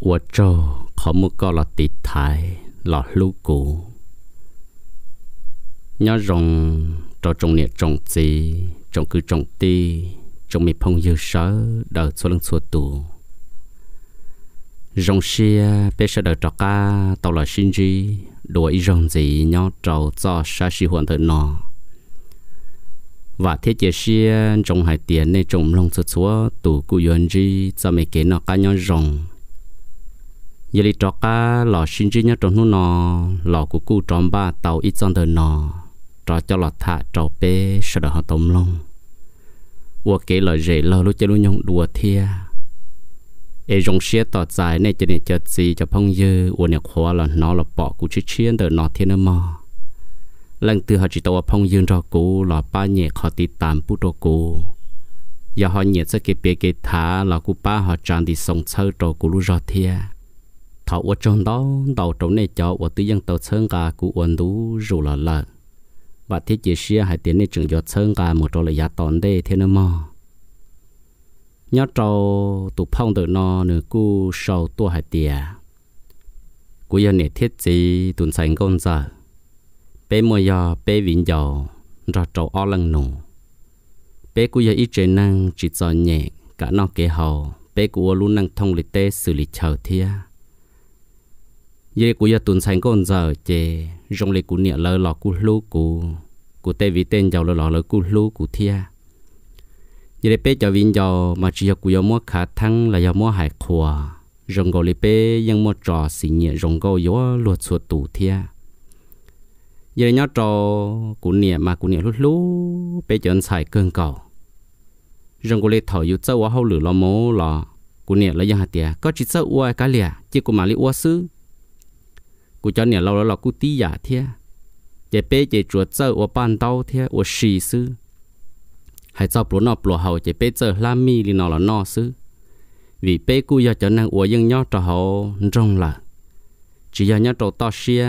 我这可木搞了地台老路古，nhớ rồng cho trồng nhiệt trồng gì trồng cứ trồng ti trồng mì phong dư sớ đờ số lưng số rồng xia bé sợ đờ trọ ca tàu là xin gì đùa rồng gì nhớ trầu cho sa si hoàn thợ nọ và thế chế xia trồng hai tiền nên trồng lông số số tù cú yến gì cho mấy cái nọ cá nhớ rồng giờ đi trọ cá lò xin chứ nhá trong nó nọ lò của cụ tròn ba tàu ít son đời nọ trọ cho lò thả trọ bê sợ đỡ họ tôm lông ua kế lời rể lơ lúc chơi lúc nhông đùa thia ê e rong xe tỏ dài này cho nên chơi gì cho phong dư ua nè khóa là nó là bỏ cụ chứ chiến đời nọ thiên mò lần từ họ chỉ tàu phong dư cho cụ lò ba nhẹ khó tí tạm bút đồ cụ giờ họ nhẹ sẽ kế bê kế thả là cụ ba họ tràn đi sông sơ trò cụ lúc rõ thia thảo ở trong đó đầu trong này cho ở tư dân tàu sơn cả cụ ổn đủ rủ là lợ và thiết chỉ xia hải tiến này trường cho sơn cả một trò là giá tòn đê thế nữa mò nhớ trâu tụ phong tự nó nửa cu sầu tua hải tìa cụ giờ này thiết chỉ tuần sành con giờ bé mua giờ bé vĩnh dầu ra trâu o lăng nụ bé cụ giờ ít chế năng chỉ cho nhẹ cả nó kế hầu bé cụ luôn năng thông lịch tê xử lý chờ thiệt ye của ya tuần sáng con giờ chè rong lệ của nhẹ lơ lọ của lú của của tê vì tên giàu lơ lọ lơ của lú của thia ye để bé cho vin giàu mà chỉ của ya mua khả thăng là ya mua hải khua rong gò lệ bé ยัง mua trò xì nhẹ rong gò yo luột suột tủ thia ye nhớ trò của nhẹ mà của nhẹ lú lú bé cho anh xài cơn cầu rong gò lệ thở yêu châu ở hậu lử lò mố lò của nhẹ là ya hạt tia có chỉ sơ uai e cá lìa chỉ của mà lì uai sư กูจะเนี่ยเราเรากูตีหยาเทียเจเป้เจจวดเจอว่าปานเต้าเทียว่าชีซื้อให้เจ้าปลัวนอปลัวเฮาเจเป้เจอลามีลีนอละนอซื้อ vì เป้กูอยากจะนั่งอวยังย่อต่อเฮาจงละ chỉ อยากย่อต่อต่อเชีย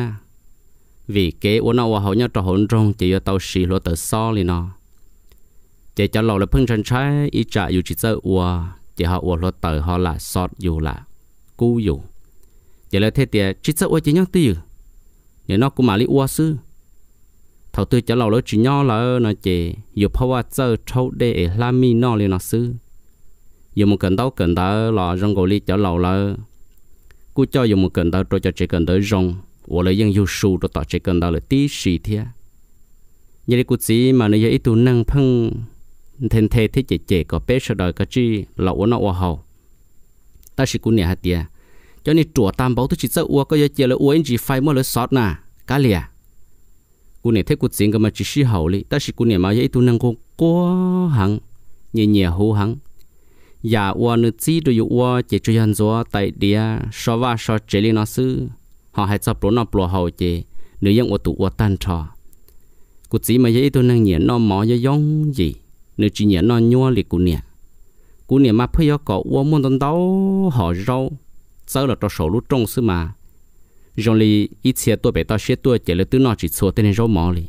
vì kế อวนาว่าเฮาย่อต่อเฮาจงจะย่อต่อชีลัวต่อซ้อลีนอเจจะเราเลยเพิ่งชันใช้อีจ่าอยู่จิเจออวเจเฮาอวลัวต่อเฮาละซอดอยู่ละกู้อยู่ giờ là thế tiệt chỉ sợ ôi chỉ nhắc tiêu nhớ nó cũng mà li ua sư thầu tư cho lầu lối chỉ nhau là nó chỉ dù phá hoa chơi trâu để làm mi nó liền nó sư giờ một cần tao cần tao là rong gò li cho lầu là cú cho giờ một cần tao tôi cho chỉ cần tới rong ủa lấy dân yêu su tôi tao chỉ cần tao là tí xì thia giờ đi cú chỉ mà nó giờ ít tu năng phăng thèn thề thế chỉ chỉ có bé sợ đời cái chi lậu nó hoa hậu ta chỉ cú nè hạt tiền cho nên chùa tam bảo tôi chỉ sợ uo có giờ chia là uo anh chỉ phải mua lỡ sót nà cá lìa cô này thấy cô chuyện cái mà chỉ xí hậu li ta chỉ cô này mà vậy tôi năng cô quá hằng nhẹ nhẹ hú hằng ya dạ uo nữ chỉ tôi uo uo chỉ cho nhân gió tại địa so va so chế li nó sư họ hãy chấp bố nó bùa hậu chế nữ dân uo tụ uo tan trò cô chỉ mà vậy tôi năng nhẹ nó mỏ giờ giống gì nữ chỉ nhẹ nó nhua li cô nè cô nè mà phải có uo muốn tân đấu họ rau sau là cho sổ lũ trong xứ mà rồi li ít xe tôi bé tao xe tôi chỉ là tứ nọ chỉ số tên rau mỏ li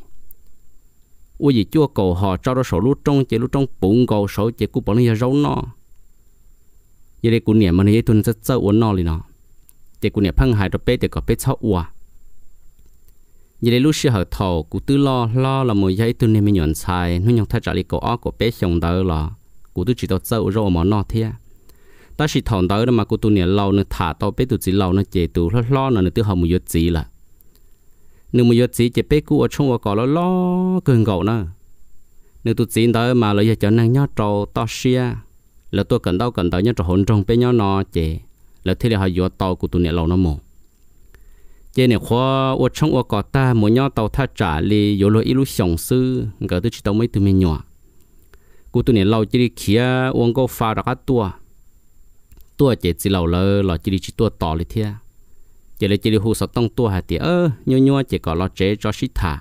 ui gì cầu họ cho đó sổ lũ trong chỉ lũ trong bụng cầu sổ chỉ cú bỏ nó rau nọ giờ đây cú niệm mà này tuần rất sâu uốn nọ li nọ chỉ cú niệm phăng hại cho bé thì có bé sáu ua giờ đây lúc xưa họ thầu cú tứ lo lo là một giây tuần này mình nhận sai nó nhận thay trả li cầu ó của bé chồng đó là cú tứ chỉ tao sâu rau mỏ nọ thế ta chỉ thòng tới đó mà cô tu nè lâu nữa thả tao bé tu chỉ lâu nó chế tụ lo lo nó nữa tự học một yết gì là nếu một yết gì chế bé cũ ở trong ở cỏ lo lo cường gậu nữa nếu tụi chỉ tới mà lấy cho năng nhớ trâu to xia là tôi cần tao cần tao nhớ trâu hồn trong bé nhớ nó chế là thế là họ yết tao của tu nè lâu nó mồ chế nè khoa ở trong ở cỏ ta muốn nhớ tàu tha trả li vô lo ít lúc sống sư gỡ tôi chỉ tao mấy từ mình nhọ cô tu nè lâu chỉ đi kia uống câu pha ra cái tua ตัวเจ็ดสิเหล่าเลยหล่อจีดีชิตัวต่อเลยเทียเจเลยเจดีหูสต้องตัวหาเตียเออยัวยัวเจก็หล่อเจจอชิถา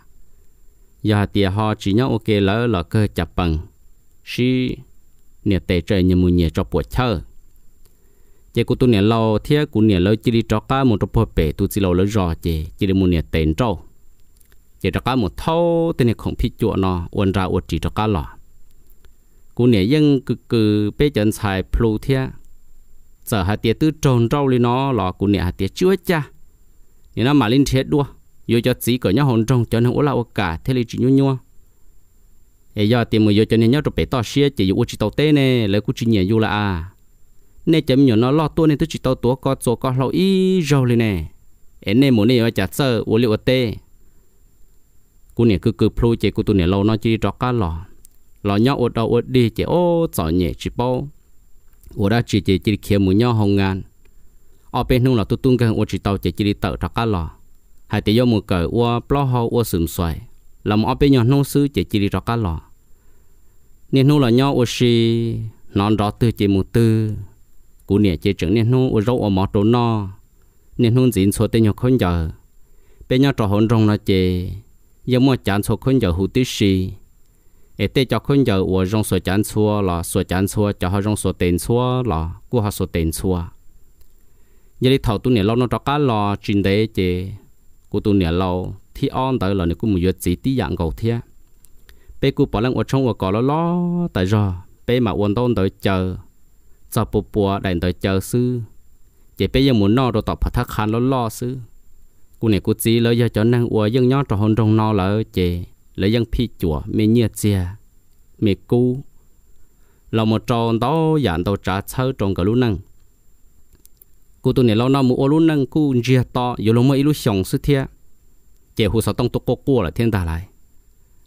ยาหาเตียฮอจีเนาโอเคเลยหล่อเกจับปังชีเนี่ยเตะเจยมูเนี่ยจอปวดเชอเจกูตัวเนี่ยเราเทียกูเนี่ยเลยจีดีจอก้ามุนจอปวดเปตุสิเหล่าเลยรอเจจีดีมูเนี่ยเต็นเจ้าเจจอก้ามุนเท่าเตเนี่ยของพี่จัวนออวนราอวดจีจอก้าหล่อกูเนี่ยยังกือเป้จันชายพลูเทีย sở hạt tiệt tư tròn rau lên nó lò của nè hạt tiệt chưa cha nên nó mà lên chết đua vô cho chỉ cỡ nhau hồn trong cho nên ủa là cả thế là chỉ nhua nhua ấy do tiền mới vô cho nên nhau rồi bé to xia chỉ vô chỉ tàu tê nè lấy của chỉ nhẹ vô là à nên chấm nhỏ nó lo tua nên tôi chỉ tàu tua có số có lâu ít rau lên nè ấy nè muốn này ở chả sợ ủa liệu tê cú nè cứ cứ plu chỉ cú tu nè lâu nó chỉ trọ cá lò lò nhau ủa đầu ủa đi chỉ ô sợ nhẹ chỉ bao 我那姐姐姐看木鸟红眼，我边弄了都蹲跟我知道姐姐的头着干了，还得要木个我不好我损衰，那么我边要弄死姐姐的着干了，你弄了鸟我是难着 tư 姐木 tư，姑娘姐整你弄我肉我毛着呢，你弄人错的要看着，边要着红中了姐，要么讲错看着好的事。ê tê cho khuyên giờ ủa rong sổ chán xua là sổ chán xua cho họ rong sổ tiền xua là của họ sổ tiền xua giờ đi thầu tu nè lâu nó cho cá lò chuyện đấy chứ của tu nè lâu thì on tới là nè cũng muốn gì tí dạng cầu thia Bây cụ bỏ lên ở trong ở cỏ lo lo tại rồi Bây mà uốn tôn tới chờ cho bố bố đành tới chờ sư chỉ bây giờ muốn no rồi tập phát thắc khăn lo lo sư cụ này cụ chỉ lỡ giờ cho năng uốn dân nhót cho hôn trong no lỡ chứ lấy dân phi chùa mẹ nhẹ chia mẹ cú là một tròn đó dàn tàu trả sơ tròn cả lúc năng cô tôi này lâu năm mua lúc năng cô chia to giờ lúc mới lúc xong xuất thiệt chế hồ sáu tông tôi cô cô là thiên tài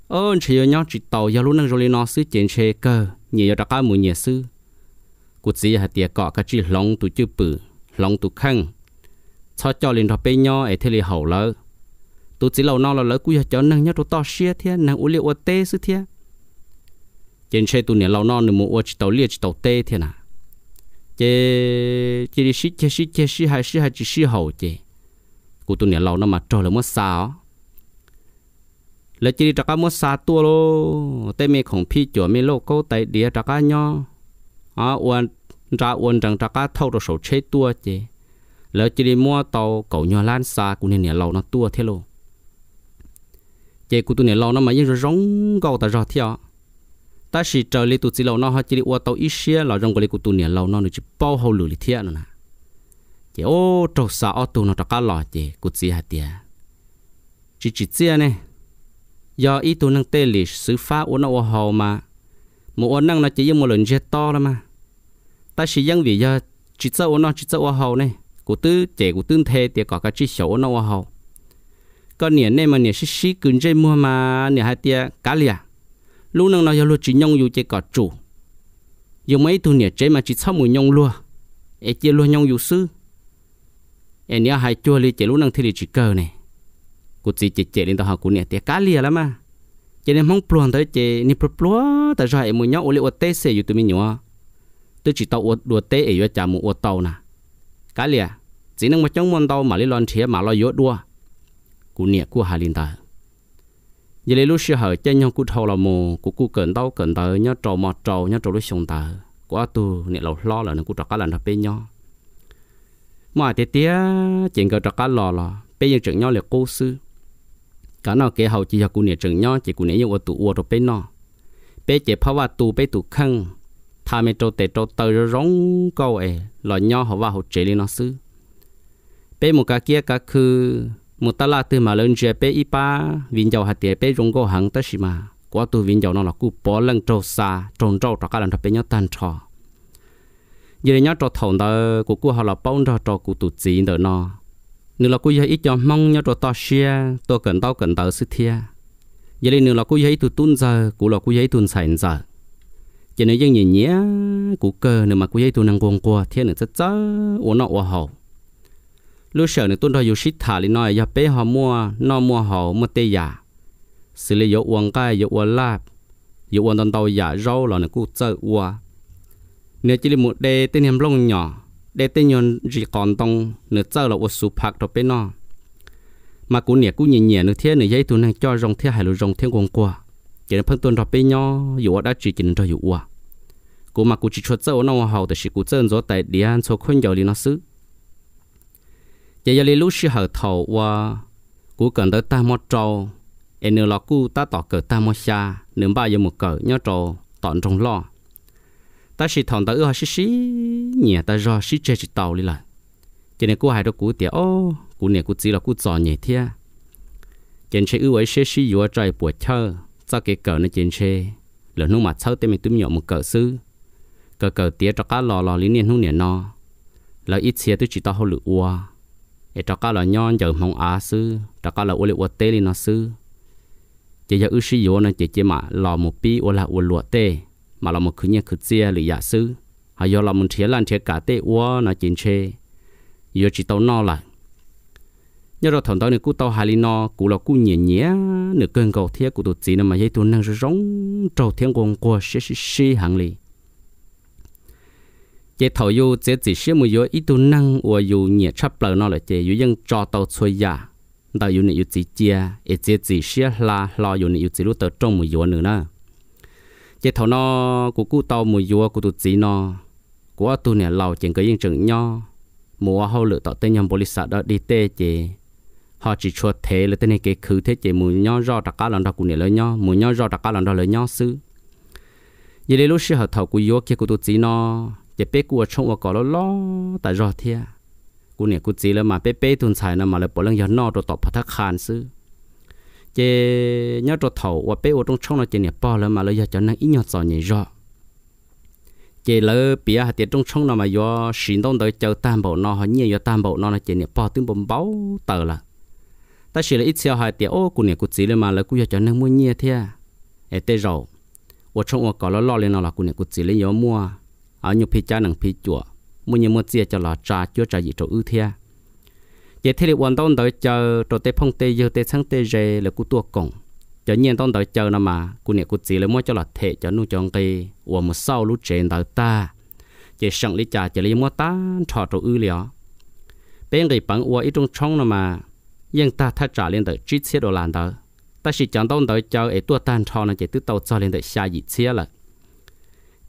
ơn chỉ nhớ nhau tàu giờ lúc năng rồi nó xứ chén chê cơ nhiều giờ cả mùi nhẹ sư cô chỉ hạt tiệt cọ cái chỉ lòng tụ chữ bự lòng tụ khăn cho cho liền thọ bên nhau ở thế li hậu lỡ tu chỉ lâu nó là lỡ cúi cho nâng nhớ to xia thế năng u liệu tê sư thế trên xe tu niệm lâu nó nửa mua chỉ tàu liệt chỉ tàu tê thế nà chế chế đi xí chế xí chế xí hai xí hai chỉ xí hậu chế cụ tu niệm lâu nó mà trời là mất xa, lấy chỉ đi trắc mất xa tua lô tê mê không phi chùa mê lô câu tay đĩa trắc nhau à uẩn ra uẩn rằng trắc thâu rồi số chế tua chế lấy chỉ đi mua tàu cầu nhau lan xa cụ niệm lâu nó tua thế lô chế cụ tụi này lâu nó mà yên rong gạo ta rõ theo ta chỉ chờ lấy tụi chỉ lâu nó họ chỉ đi qua tàu ít xe là rong cái cụ tụi này lâu nó chỉ bao hậu lử theo nữa nè chế ô trâu xa ô tụi nó trâu cá lò chế cụ chỉ hạt tiền chỉ chỉ chia này do ý tụi năng tê lịch sử phá uốn nó hầu mà một uốn năng nó chỉ dùng một lần chết to lắm mà ta chỉ dân vì do chỉ sợ uốn nó chỉ sợ uốn hầu này cụ tư chế cụ tư thế thì có cái chỉ số nó uốn hậu có nè nè mà nè xí xí cứ chơi mua mà nè hai tia cá lìa lúc nâng nó giao chỉ nhong dù chơi cọ chủ dù mấy thu nè chơi mà chỉ sáu mùi nhong luôn em chơi luôn nhong dù sư em nè hai chua li chơi lúc nâng thì li chỉ cờ này cụ chỉ chơi chơi lên tàu học cụ nè tia cá lìa lắm mà chơi nên mong pluon tới chơi nè pluon tại sao em mùi nhông ô li ô tê xe dù tụi mình nhớ tôi chỉ tàu đua tê ở chỗ chạm mù ô tàu nè cá lìa chỉ năng mà chống mòn tàu mà lấy lon chia mà lo yếu đua cú nè cú hà linh ta giờ lấy lúc xưa hở chơi nhau cú thâu là mù cú cú cẩn tao cẩn tao nhau trầu mọt trầu nhau trầu lúc sông ta cú ở tu nè lầu lo là nó cú trọ cá lần thập bên nhau mà tê tía chuyện cờ trọ cá lò lò bây giờ trưởng nhau là cô sư cả nó kể hậu chỉ cho cú nè trưởng nhau chỉ cú nè yêu ở tụ uo rồi bên nó bây giờ phá vào tu bây tu khăng thà mẹ trâu tệ trâu tờ rồi câu ấy lò nhau họ vào họ chế lên nó sư bây một cái kia cái cứ một ta là từ mà lên chế bé ít ba vin dầu hạt tiền PE dùng go hàng tới mà quá tu vin dầu nó là cú bỏ lên trâu xa trồn trâu trọ cả lần thập bé tan trò giờ nhớ trò thòng đó của cú họ là bao trò trò cú tụt chỉ đó nó nữa là cú giờ ít cho mong nhớ trò to xia to cần tao cần tao sự thia giờ này nữa là cú giờ ít tụt tuôn giờ cú là cú giờ ít tuôn sành giờ giờ này dân nhìn nhé cú cơ nữa mà cú giờ tụt năng quăng qua thiên nữa rất rất uốn nọ uốn hậu lúc sở nên tuân đòi yêu shit thả lên nói giờ bé họ mua nó mua họ mua tê giả xử lý yêu uống cái yêu uống lạp yêu uống đòn tàu giả rau là nên cú chơi uống nếu chỉ là một đề tên em lông nhỏ đề tên nhon gì còn tông nữa chơi là uống súp hạt rồi bé nó mà cú nhẹ cú nhẹ nhẹ nữa thế nữa dây tụi này cho rong thế hải lũ rong thế quang qua chỉ là phân tuần rồi bé nhỏ yêu đã chỉ chỉ nên cho yêu uống cú mà cú chỉ cho chơi nó họ thì chỉ cú chơi rồi tại địa ăn số khuyên giàu đi nó xứ giờ giờ lúc xưa hở thầu và cú cần tới ta mót trâu em nửa lọ cú ta tỏ cờ ta mót xa nửa ba giờ một cờ nhớ trâu tọn trong lo ta xì thòng ta ưa xí xí nhẹ ta do xí chơi chỉ tàu đi là cho nên cú hai đó cú tiệt ô cú này cú chỉ là cú giò nhẹ thia trên xe ưa ấy xí xí vừa trời buổi chơi cho cái cờ nó trên xe lỡ nung mặt sau tên mình tụi nhỏ một cờ sư cờ cờ tía cho cá lò lò lý niên hung niên no lỡ ít xe tôi chỉ tao hồ lửa để cho các là nhon giờ mong á sư cho các là ô lệ ô tê nó sư chỉ giờ ư sĩ yếu nên chỉ chỉ mà lò một pi ô là ô lụa tê mà lò một khứ nhẹ khứ chia lì giả dạ sư hay do lò một thiế lan thiế cả tê ô nó chín chê giờ chỉ tao no là nhớ rồi thằng tao này cú tao hai linh no cú là cú nhẹ nhẹ nửa cơn cầu thiế cú tụt gì nằm mà dây tuần năng rong trầu thiên quang qua xí xí xí hàng lì chế thầu yu chế chỉ sẽ mua yu ít tu năng của yu nhẹ chấp lờ nó là chế yu dân cho tàu xuôi giả tàu yu này yu chỉ chia ít chế chỉ sẽ là lo yu này yu chỉ lúc tàu trong mua yu nữa nè chế thầu nó của cụ tàu mua yu của tu chỉ nó của tu này lầu chừng cái yên chừng nho mua hậu lựa tàu tên nhầm bồ đó đi tê chế họ chỉ cho thế là tên này cái khứ thế chế mua nho do đặc cá lần đó cũng này lời nho mua nho do đặc cá lần đó lời nho xứ vậy lúc xưa họ thầu của yu kia của tu chỉ nó giờ bé cua trông vào cỏ lo lo tại rò thia cú nè cú chỉ là mà bé bé tuần xài nó mà là bỏ lăng giờ no rồi tọp phát khàn sư chế nhớ rồi thầu và bé ở trong trông nó chế nè bỏ là mà là giờ cho năng ít nhớ giò nhảy rò chế lỡ bia hạt tiệt trong trông nó mà giờ xin đông tới chờ tam bộ nó họ nhiều do tam bộ nó là chế nè bỏ tương bấm bao tờ là ta chỉ là ít xeo hai tiệt ô cú nè cú chỉ là mà là cú giờ cho năng mua nhiều thia ê tê rồi ở trong cỏ lo lo lên nó là cú nè cú chỉ là nhớ mua ở nhiều phía cha nặng phía chùa muốn nhiều mua chia cho lò trà chúa trà dị chỗ ưu thia vậy thì quan tâm tới chờ tổ tế phong tế dư tế sáng tế rề là cú tua cổng cho nhiên tâm tới chờ nó mà cú nè cú chỉ là mua cho lò thể cho nu chọn kỳ và một sau lú trên tới ta chỉ sẵn lý trà chỉ lấy mua tan trò chỗ ưu liệu bên người bằng ua ít trung trong nó mà yên ta thay trả lên tới chít xe đồ làn tới ta chỉ chẳng tâm tới chờ ấy tua tan trò nó chỉ tự tàu cho lên tới xa dị xe là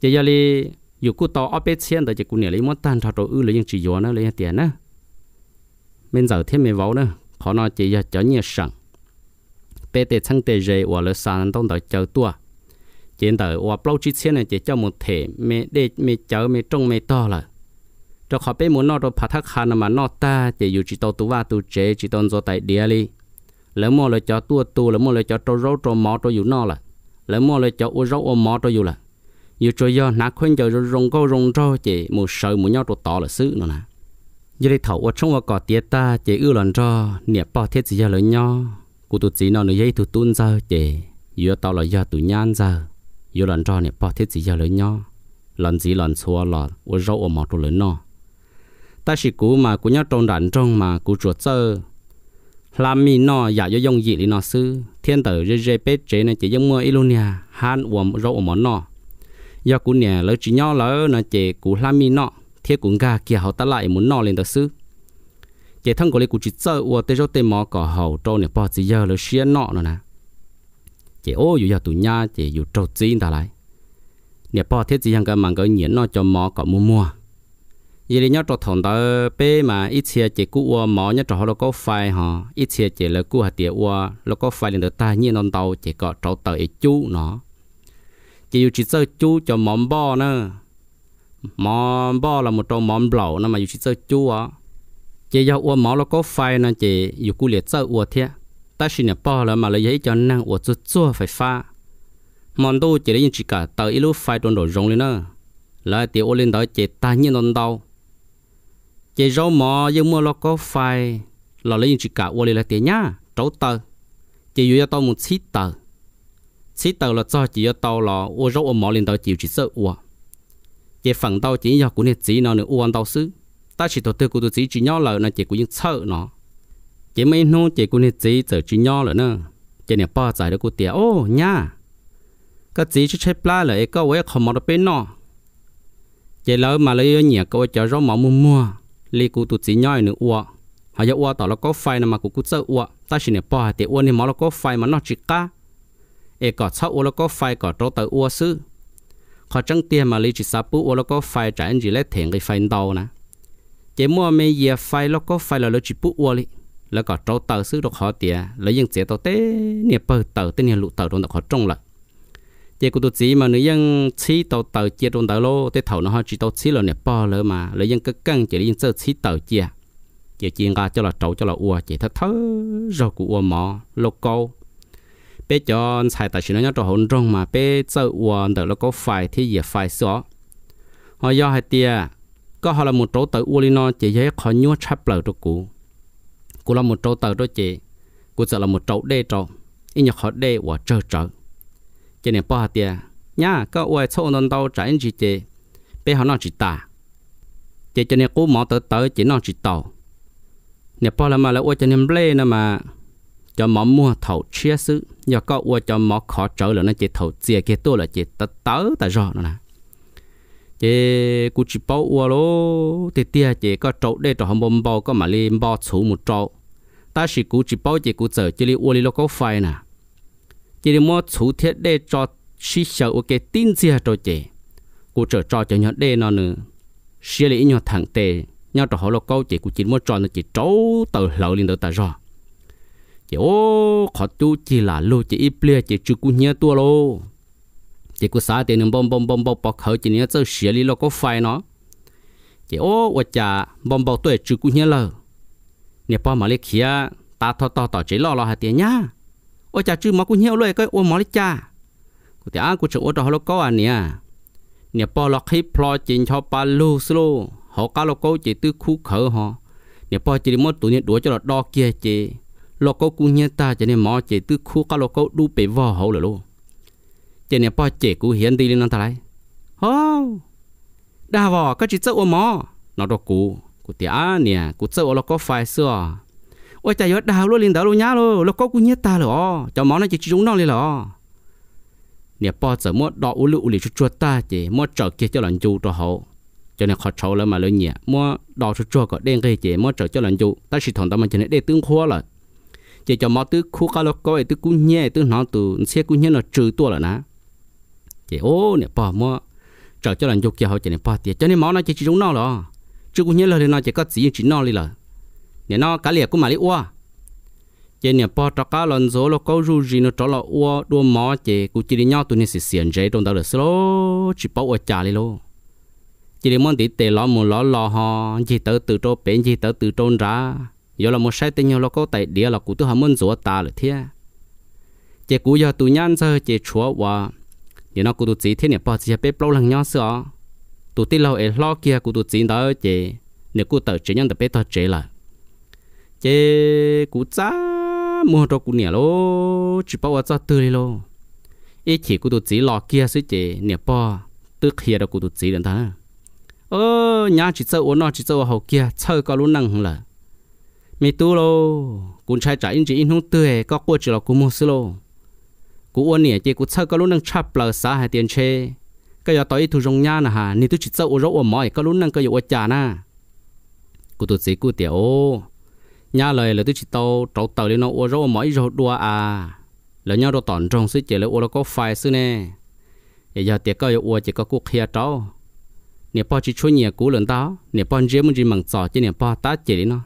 chỉ giờ đi dù cô to ở bên trên đó chỉ cô nè lấy món tan thọ ư lấy những chỉ nó lấy tiền nữa mình giờ thêm mình vào nữa họ nói chỉ cho nhiều sẵn bé tê sang tê rê và lỡ sàn đông đợi chờ tua trên đời và bao chi xe này chỉ cho một thể mẹ để mẹ chờ mẹ trông mẹ to là cho họ bé muốn nó rồi phát thắc hàn mà nó ta chỉ dù chỉ tao tu tu chế chỉ tao do tại địa li lỡ mua lời cho tua tu lỡ mua lời cho trâu rau trâu mỏ trâu dù nó là lỡ mua lời cho ô rau ô mỏ trâu dù là giờ cho do nà khuyên cho rong câu rong cho chị một sợ một nhau to là sự nữa nè như đây thầu ở trong ở cỏ tia ta chị ưu lần cho niệm bao thiết gì giờ lớn nhau cụ tụt chỉ nó nữa dây tụt tuôn ra chị giờ tao là giờ tụi nhan ra giờ lần cho niệm bao thiết gì giờ lớn nhau lần gì lần xua là ở rau ở mỏ tụi lớn nó ta chỉ cú mà cú nhau trong đàn trong mà cú chuột sơ làm mi nó giả do dòng gì lý nó sư thiên tử rê rê bết chế này chỉ giống mưa ilonia han uom rau ở món nó do cụ nè lỡ chỉ nhau lỡ là chế cụ làm mi nọ thế cũng gà kia họ ta lại muốn nọ lên đó sư chế thân của lấy cụ chỉ sợ ua tê cho tê mỏ cỏ hậu trâu nè bỏ gì giờ lỡ xia nọ nữa nè chế ô dù giờ tụi nhà chế dù trâu chín ta lại nè bỏ thế gì hàng cái mảng cái nhện nọ cho mỏ cỏ mua mua giờ đi nhau trò thằng ta bê mà ít xe chế cụ ua mò nhau trò nó có phai họ ít xe chế là cụ hạt tiệt ua nó có phai lên đó ta nhiên non tàu chế cọ trâu tờ chú nó chỉ chỉ sơ chú cho món bò nữa món bò là một trong món lẩu nó mà chỉ sơ chú á chỉ do uo món nó có phai nè chỉ dù cú liệt sơ uo thiệt ta xin nè bò là mà lấy cho năng uo chua chua phải pha món đồ chỉ lấy chỉ cả tờ ít phai đồn đồ rong lên nữa là tiểu ô lên đó chỉ ta nhiên đồn đau chỉ rau mò nhưng mua nó có phai là lấy chỉ cả uo lên là nhá trấu tờ chỉ dù cho tao một xít tờ chỉ tàu là cho chỉ tàu là ô rô ô mỏ lên tàu chịu chỉ sợ ua chỉ phần tàu chỉ do của nè chỉ nó nữa an tàu xứ ta chỉ tổ tư của tôi chỉ chỉ nhỏ là nó chỉ của những sợ nó chỉ mấy nô chỉ của nè chỉ giờ chỉ nhỏ là nữa chỉ nè bao giải được của tiệt ô nha cái chỉ chỉ chơi pla là cái cái không mỏ được bên nó chỉ lỡ mà lấy nhẹ cái cho rô mỏ mua mua lấy của tôi chỉ nhỏ nữa ua họ giờ ua tàu là có phai mà của cũng sợ ua ta chỉ nè bao tiệt ua nè mỏ là có phai mà nó chỉ cá เอกอดเช่าอัวแล้วก็ไฟกอดโตเตออัวซื้อขอจังเตียมาลีจิซาปูอัวแล้วก็ไฟจ่ายอันจีเล็ดเถงกับไฟดาวนะเจมัวไม่เยียไฟแล้วก็ไฟแล้วเราจิปูอัวลิแล้วก็โตเตอซื้อดอกขอเตียแล้วยังเสียตัวเต้เนี่ยเปิดเตอเต้เนี่ยลุเตอโดนดอกขอจงละเจกูตัวจีมาเนื้อยังชี้เตอเตอเจียโดนเตอโลเต้เถาเนาะจีเตอชี้เราเนี่ยป้อเลยมาแล้วยังก็กั้งเจียยังเจอชี้เตอเจียเจียจีงกาเจ้าละโตเจ้าละอัวเจียทัดเทอเรากูอัวหมอโลโก้ bé cho xài tài chính nó cho hỗn rong mà bé sợ uổng đỡ nó có phải thì giờ phải xóa họ do hai tia có họ là một chỗ tới uổng nó chỉ dễ khó nhúa chắp lở cho cụ cụ là một chỗ tới đó chị cụ sợ là một chỗ đê chỗ, ít nhất họ đê và chờ chờ, cho nên bỏ hai tia nhá có uổng chỗ nó đâu trái anh chị chị, bé họ nó chỉ ta, chị cho nên cụ mở tới tới chỉ nó chỉ tàu nè bỏ là mà là uổng cho nên ble nè mà cho mỏ mua thầu chia sự giờ có ua cho mỏ khó trở là nó chỉ thầu chia kia tôi là chỉ tớ tớ tại rõ nó nè chỉ cụ chỉ bảo ua lô thì tia chỉ có trâu để trâu không bom bao có mà lên bao chủ một trâu ta chỉ cụ chỉ bảo chỉ cụ chờ chỉ li ua li lo có phai nè chỉ li mua chủ thiết để cho xí sợ cái tin chia trâu chỉ cụ chờ cho cho nhớ để nó nữa xí li nhớ thẳng tề nhau trâu họ lo câu chỉ cụ chỉ mua trâu nó chỉ trâu tờ lậu lên đó tại rõ chị ô khó tu chỉ là lô chỉ ít bia chỉ chú cú nhớ tua lô chỉ cú xả tiền bom bom bom bom bọc khởi chỉ nhớ chơi xỉa lý lo có phai nó Chỉ ô và chả bom bom tuổi chú cú nhớ lờ nè bom mà lấy kia ta thọ to tỏ chỉ lo lo hạt tiền nhá ô chả chú mà cú nhớ lôi cái ô mà lấy cha cú thì á cú chú ô đó lo có à nè nè pa lo khi plo chị cho pa lu slo cá lo có chị khu khởi họ nè pa chị đi mất tụi cho là đo kia chị lo cô cú nhẹ ta cho nên mò chế tư khu cá lo cô đu bể vò hậu là luôn cho nên bao chế cú hiến đi lên nó ta lại ô đa vò có chỉ sợ ô mò nó đó cú cú à nè cú sợ lo có phải xưa ôi trời ơi đào luôn lên đào luôn nhá luôn lo cô cú nhẹ ta rồi cho mò nó chỉ chúng nó lên rồi nè bao giờ mua đỏ u lụ lì ta chỉ mua trở kia cho lần chu cho hậu cho nên khó trâu mà lớn nhẹ mua đỏ chút chua có đen cái chỉ mua trở cho lần chu ta chỉ thằng ta mà cho nên để tương khô là chỉ cho mọi thứ khu cá lô coi thứ cũng nhẹ thứ nó từ xe cũng nhẹ nó trừ tua là nè chỉ ô nè bỏ mua trở cho lần dục kia họ chỉ nè bỏ tiệt cho nên máu nó chỉ chỉ chúng nó rồi chứ cũng nhớ lời nó chỉ có gì chỉ nó đi là nè nó cá liệt cũng mà đi ua chỉ nè bỏ cho cá lần số lo câu ru gì nó cho lo ua đua mỏ chỉ cũng chỉ đi nhau tụi nè xì xiên dễ trong đó là số chỉ bỏ ua trả đi luôn chỉ để muốn tí tệ lo muốn lo lo ho chỉ tự từ trâu bên chỉ tự từ trôn ra giờ là một sai tình nhau là có tại địa là cụ tôi hàm muốn rửa ta rồi thế chỉ cụ giờ tụi nhăn giờ chỉ chúa và giờ nó cụ tôi chỉ thế này bao giờ bếp lâu lằng nhau sợ tụi tí lâu ấy lo kia cụ tôi chỉ đó chỉ nếu cụ tự chỉ nhận được bếp ta chỉ là chỉ cụ cha mua cho cụ nhà lô chỉ bao giờ tư đi lô ít chỉ cụ tôi chỉ lo kia suy chỉ nếu bao tức kia đó cụ tôi chỉ đến ta ơ nhà chỉ sợ ôn nó chỉ sợ hậu kia chơi có luôn năng là mi tu lo, cũng trai trả in chỉ in hung tươi có qua chỉ là cũng mua lo. lô cũng uốn nè chỉ cũng sao có lúc năng chắp lờ xả hai tiền chê cái giờ tối thu rong nha nè hà ni tu chỉ sao ô rốt ô mỏi có lúc năng cái giờ ô chả na cũng tu sĩ cũng tiểu nha lời là tu chỉ tàu trâu tàu lên nó ô rốt ô mỏi rồi đua à lời nhau đồ tòn trong suy chỉ là ô nó có phai xí nè giờ tiệc có ô chỉ có cuộc kia trâu nè bao chỉ chui nhẹ cũ lần tao nè bao chỉ muốn chỉ mặn sò chứ nè bao tá chỉ nó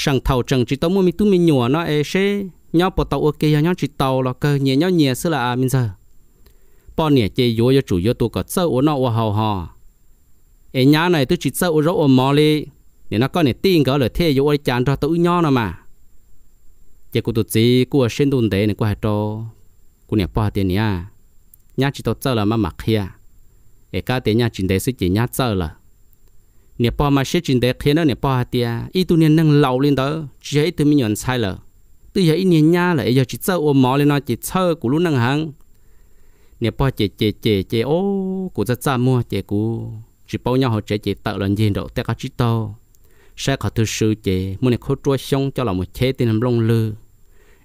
sang thầu trần chỉ tàu mua mi tu mi nhùa nó e sẽ nhau bỏ tàu ok nhau chỉ tàu là cơ nhẹ nhau nhẹ xưa là à, mình giờ bỏ nhẹ chơi yếu cho chủ yếu tu có sơ uống nó ở hào hò e nhà này tôi chỉ sơ uống rỗ ở mỏ li để nó có này tin có lời thế yếu uống chán cho tôi nhau nó mà chỉ cô tụt gì cô sinh đun thế này cô hai trò cô nhẹ bỏ tiền à. nhá nhà chỉ tàu sơ là mà mặc hia, e cả tiền nhà chỉ đấy sẽ chỉ nhà sơ là nè po mà xét chính đẹp thế nó nè po hạt tia ít tuổi nè nâng lâu lên đó chỉ ấy tụi mình nhận sai lờ tụi giờ ít nè nhá là giờ chỉ sợ ôm mỏ lên nó chỉ sợ cú lúc nâng hàng nè po chỉ chỉ chỉ chỉ ô của rất xa mua chỉ cú chỉ bao nhiêu họ chỉ chỉ tạo lần nhiên đâu tất cả chỉ to sẽ có thứ sự chỉ muốn nè khâu trua xong cho là một chế tiền làm lông lư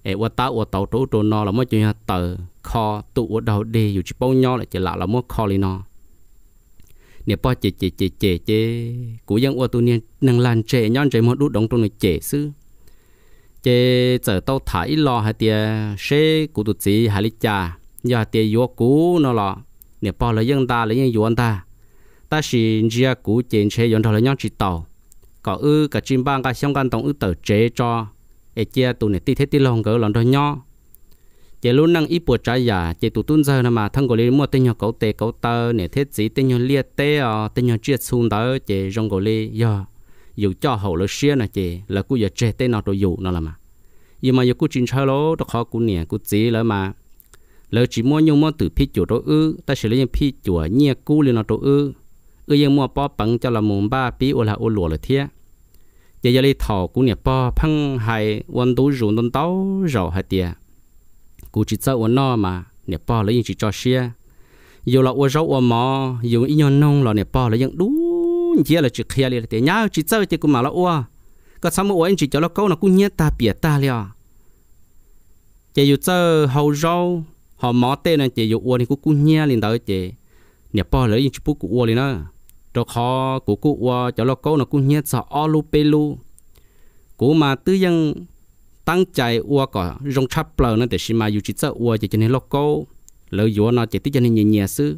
ê wa ta wa tàu trâu trâu nó là một chuyện tờ kho tụ ở đầu đi dù chỉ bao nhiêu là chỉ lạ là một kho lên nó nếu bỏ chè chè chè chè chè cú dân ô tu niên nâng lan chè nhon chè một đút đống trong này chè sư chè giờ tàu thải lo hai tia xe cú tu chỉ hai lít cha nhà tia yếu cú nó lo nếu bỏ lấy dân ta lấy dân yuan ta ta xin chia cú chèn chè yon thôi lấy nhon chỉ tàu có ư cả chim bang cả xong gan tổng ư tờ chè cho ê chia tu này ti thế ti lòng gỡ lòng thôi nho chỉ luôn năng ít buổi trái giả chỉ tụ tuân giờ mà thân gọi lên mua tên nhỏ cậu tê cậu tơ nè thế gì tên nhỏ lia tê ờ tên nhỏ chia xuống đó chỉ rong gọi lên giờ dù cho hậu lỡ xia nè chỉ là cú giờ chơi tên nào rồi dù nó là mà nhưng mà giờ cú chín chơi lỗ đó khó cú nè cú gì là mà lỡ chỉ mua nhung mua từ phi chuột đó ư ta sẽ lấy những phi chuột nhia cú lên nó đó ư ư yên mua bó bằng cho là mùng ba pí ô là ô lùa là thiệt giờ giờ đi thọ cú nè bó phăng hay quan tú rùn tôn táo rồi hay tiệt cụ chỉ cho uốn no mà nè po lấy chỉ cho xia dù là uốn rau uốn mò dù ít nhon nông là nè po lấy những đủ chia là chỉ khía liền thì nhau chỉ cho thì cũng mà là uốn có sao mà uốn chỉ cho nó câu nó cũng nhét ta bịa ta liền chỉ dù cho hầu rau họ mò tên là chỉ dù uốn thì cũng nhét liền đó chỉ nè po lấy những chỉ bút của uốn liền đó cho khó của cụ uốn cho nó câu nó cũng nhét sợ alo pelu cụ mà tư dân ตั้งใจอ้วก็รงชับเปล่านั่นแต่ชิมาอยู่จิตเจ้าอ้วจะจะในโลกโก้เลยอยู่นอจะติจะในเงียซื้อ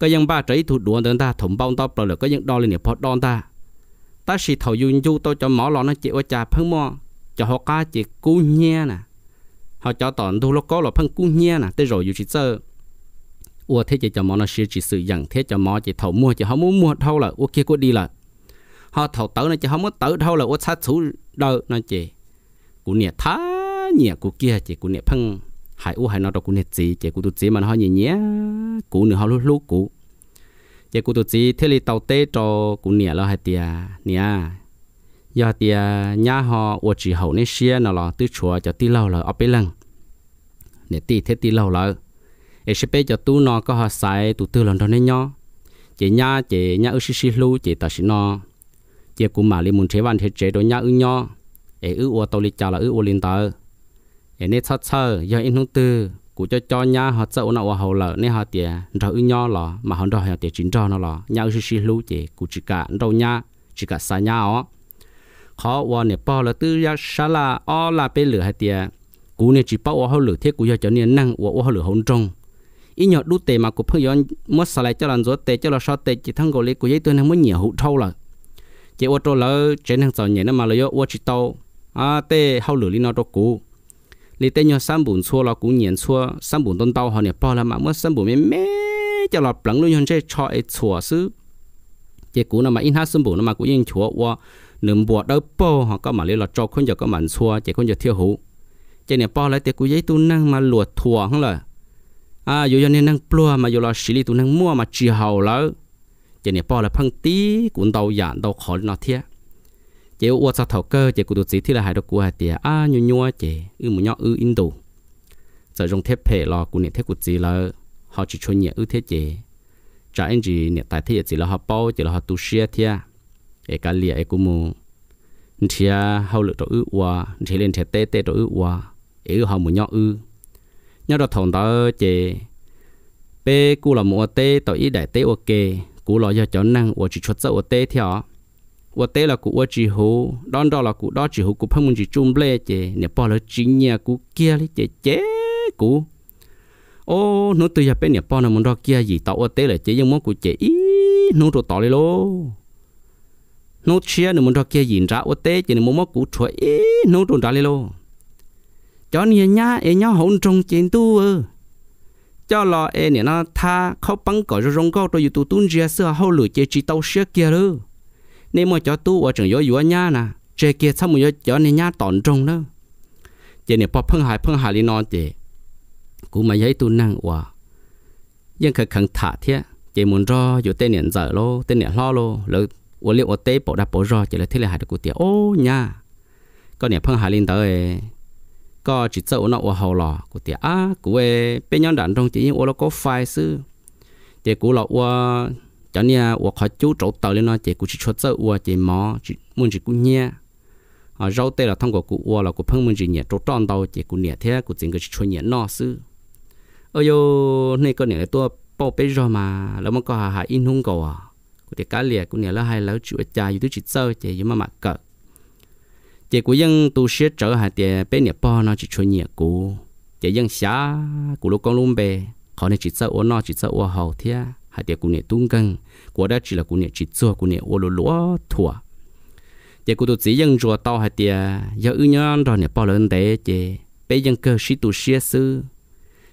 ก็ยังบ้าใจถูดดวนเดินตาถมบ้องตอเปล่าเลยก็ยังดอนเลยเนี่ยพอดอนตาตาสีเถายุนยูโตจะหมอหลอนนั่นเจ้าจ่าเพิ่งมอจะหอกาเจ้ากู้เงียน่ะเขาจะตอนดูโลกโก้หรอเพิ่งกู้เงียน่ะแต่รออยู่จิตเจ้าอ้วเทจะจะหมอนั่นเสียจิตสื่ออย่างเทจะหมอจะเถามัวจะเขามัวมัวเท่าละอ้วเกี่ยก็ดีละเขาเถาเต๋อนั่นจะเขามัวเต๋อเท่าละอ้วชัดสูดเดินนั่นเจ้ cú nè thá nhẹ cú kia chỉ cú nè phăng hải u hải nó đâu cú nè chỉ chỉ cú tu chỉ mà nó nhẹ nhẹ cú nửa họ lúc lúc cú chỉ cú tu chỉ thế li tàu tê cho cú nè là hai tia nè giờ tia nhà họ u chỉ hậu nè xia nó là tứ chùa cho tì lâu là ở bên lăng nè tì thế tì lâu là ấy e sẽ bây giờ tu nó có họ sai tu tư lần đó nè nhau chị nhà chị nhà ở xí xí lu chị ta xí nó chị cũng mà li muốn chế văn thế chế đồ nhà ở nhau ế ư tàu lì chào là ư ua tờ ế nê chắc chơ do in hung tư cụ cho cho nhà họ sợ nó ua hầu lợ nê họ tiề rồi ư nho lò mà họ rồi họ tiề chính cho nó lò nhà ư xí lú chị cụ chỉ cả đâu nhà chỉ cả xa nhà ó khó ua nè bỏ là tư ya xa là ó là bê lửa họ tiề cụ nè chỉ bỏ ua hầu lửa thế cụ cho cho nè năng ua ua lửa hôn trông ý nhỏ đu tệ mà cụ phương yon mất xài lại cho lần rồi tệ cho là sao tệ chỉ thằng gò lê cụ giấy tôi năng muốn nhiều hụt thâu là chỉ ô tô lỡ trên hàng tàu nhảy nó mà lỡ ô chỉ tàu à tê hậu lử li nó đó cũ li tê nhau sắm bùn xua là cũ nhện xua sắm bùn tôn tàu họ nè bao là mà mất sắm bùn mẹ cho là lắng luôn nhân chơi cho ấy xua sư chỉ cũ mà in hát sắm bùn nó mà cũ yên chua qua nửa bùa đâu bao họ có mà li là cho con giờ có mặn xua chỉ con giờ thiêu hữu chỉ nè bao lại tê cũ giấy tu năng mà lụa thua không lời à dù cho nên năng plua mà dù là xử lý tu năng mua mà chỉ hậu lỡ chỉ nè bao là phăng tí cũng tàu giản tàu khó nó thiệt chế uo sao thảo cơ chế cụ tụt sĩ thì là hải độc của hải tiề a nhu à, nhua chế ư một nhọ ư in đủ giờ dùng thép phe lò cụ niệm thép cụ sĩ là họ chỉ cho nhẹ ư thế chế trả anh gì niệm tại thế chỉ là họ bao chỉ là họ tu sửa thia ê cả lìa ê cụ thì à hậu lực đội ư uo thì lên thia tê tê đội ư uo ê họ một nhọ ư nhọ đó thòng đó chế bê cụ là một tê tàu ý đại tê ok cụ lo cho chó năng uo chỉ cho sợ uo tê theo 我带了股我之后，当到了股到之后，股碰门就中不来的，你报了今年股 kia 哩姐姐股。ô nó từ giờ bên nhà bao nó muốn đó kia gì tao ở tế là chỉ những món của chị ý nó đồ tỏ đi lô nó chia nó muốn đó kia gì ra ở tế chỉ những món món của chuột ý nó đồ ra đi lô cho nên nhá em nhá hỗn trong trên tu e. cho lo em nó tha khó băng cỏ rồi rong cỏ rồi tụ tuôn ra xưa hậu lửa chế chỉ tao xưa kia rồi nên mà cho tu ở trường gió gió nha nè chơi kia xong rồi cho nên nha tòn trông đó chỉ này bỏ phăng hải phăng hải đi nói, chỉ cũng mà thấy tu năng quá, nhưng cái khẩn thả thế chỉ muốn ro dù tên niệm dở lô tên niệm lo lô lỡ ủa liệu ở tế bỏ đạp bỏ ro chỉ là thế là hại được cụ tiệt ô nha có niệm phăng hải lên tới có chỉ sợ nó ủa hầu lò cụ tiệt à cụ về bên nhóm đàn trong chỉ ủa nó có phai sư chỉ cụ lọ ủa cho nên 我考九州到了呢，结果是出走我这毛，是门是过年，啊，绕带了通过过我了，过碰门是年州长到结果年天，过整个是出年闹事。哎呦，那个年多报备着嘛，那么个还还英雄狗啊，过点家里过年了还老住家，有都去走，这有嘛嘛个。结果因都学走还得被年包呢，就出年过，这因啥过路公路呗，可能去走我那去走我好天，还得过年东更。của đó chỉ là của nè chỉ cho của nè ô lô lúa thua chỉ của tôi chỉ dân rùa tao hay tiề giờ ư nhon rồi nè bao lớn đấy chỉ bây dân cơ sĩ tu sĩ sư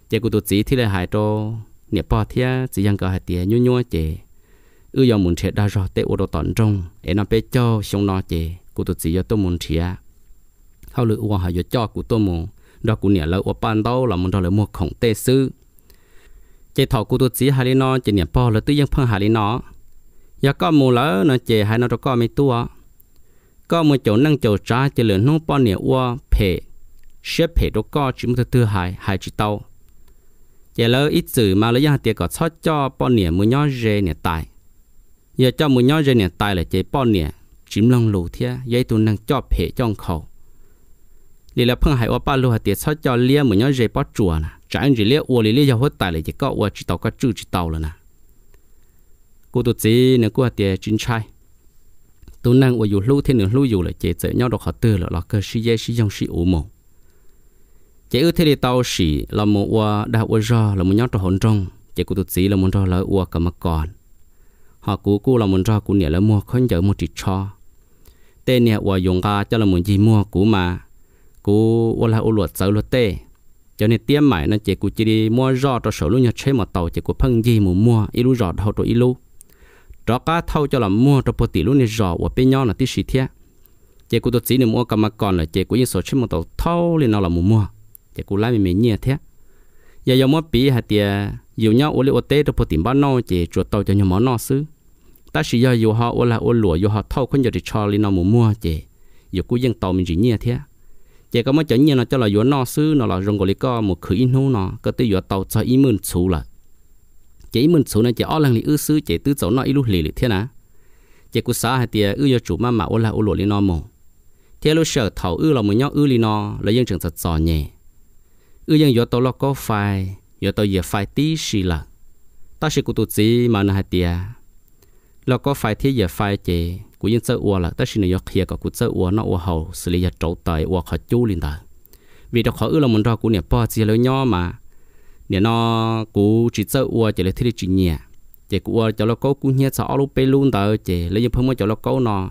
chỉ của tôi chỉ thì là hại cho nè bao thia chỉ dân cơ hay tiề nhua nhua chỉ ư giờ muốn đa rồi tê ô đồ tận trong để nó bé cho xong nó chỉ của tôi chỉ giờ tôi muốn thiệt hao lựa hoa hay cho của tôi đó của nè lỡ ô ban đâu là muốn đó là mua khổng tê sư chỉ thọ của tôi chỉ hà niệm po là tư dân phân hà lý giờ dạ, có mù lỡ nó chè hay nó có mấy tua có một chỗ năng chỗ trái chỉ lửa nông bao nhiêu ua phê xếp phê đó có chỉ một thứ hai hai chỉ tàu giờ dạ, lỡ ít sự mà lấy hạt tiệt có sót cho bao nhiêu mua nhó rề nè tài giờ dạ, cho mua nhó rề nè tài là chế bao nhiêu chim lông lù thế dây tu năng cho phê trong khẩu lì là phong hải ua ba lù hạt tiệt sót cho lia mua nhó rề bao chùa nè trái chỉ lia ua lia lia giờ hết tài là chỉ có ua chỉ tàu có chữ chỉ tàu là nè cô tụt gì nữa cô hạt tiền chính trai tôi năng ở dù lưu thế nữa lưu dù là chế chế nhau đọc họ từ là là cơ sĩ dễ sĩ dòng sĩ ủ mộ chế ư thế thì tao sĩ là một ua đã ua ra là một nhau đọc hồn trong chế cô tụt gì là một ra là ua cả mà còn họ cú cú là một ra cú nhẹ là mua khốn giờ một chỉ cho tên nhẹ ua dùng ca cho là một gì mua cú mà cú ua là ua luật sợ luật tê cho nên tiêm mãi nên chế cú chỉ đi mua rò cho sở lúc nhật chế một tàu chế cú phân gì mà mua ilu rò đầu rồi ilu đó cá thâu cho là mua cho bố tỷ lúc này rõ và bên nhau là tí xí thế chế cụ tôi chỉ nên mua cả mà còn là chế cụ như số chứ mà tàu thâu lên nào là mua mua chế cụ lại mình mình nhẹ thế giờ giờ mua bì hạt tiền dù nhau ô liu tê cho bố tỷ bán nô chế chuột tàu cho nhau món nọ xứ ta chỉ giờ dù họ ô là ô lụa dù họ thâu không giờ thì cho lên nào mua mua chế, giờ cụ dân tàu mình chỉ nhẹ thế chế có mới chọn nhẹ nó cho là dù nó xứ nó là rong gọi là co một khử in hú nó có tới dù tàu cho ý mượn xù lại chế mình số này chế ở lăng lì ư sư chế tứ chỗ nó ilu lì lì thế á chế cú xã hay tiề ư yo chủ mà mà ô la ô lụa lì nó mồ thế lúc sợ thầu ư là một nhau ư lì nó là dân trường thật giò nhẹ ư dân yo tàu lo có phai yo tàu giờ phai tí xì là ta sẽ cú tụ gì mà nó hay tiề lo có phai thế giờ phai chế cú dân sợ uo là ta sẽ nó khịa cả cú sợ uo nó uo hầu xử lý giờ trâu tài uo khó chú liền ta vì đó khó ư là một ra cú nè po chỉ lấy nhau mà nếu nó cú chỉ sợ ua chỉ là thiết chỉ nhẹ chỉ cú cho nó cố cú nhẹ sợ lúc bê luôn tới chỉ lấy những nhập không cho nó cố nó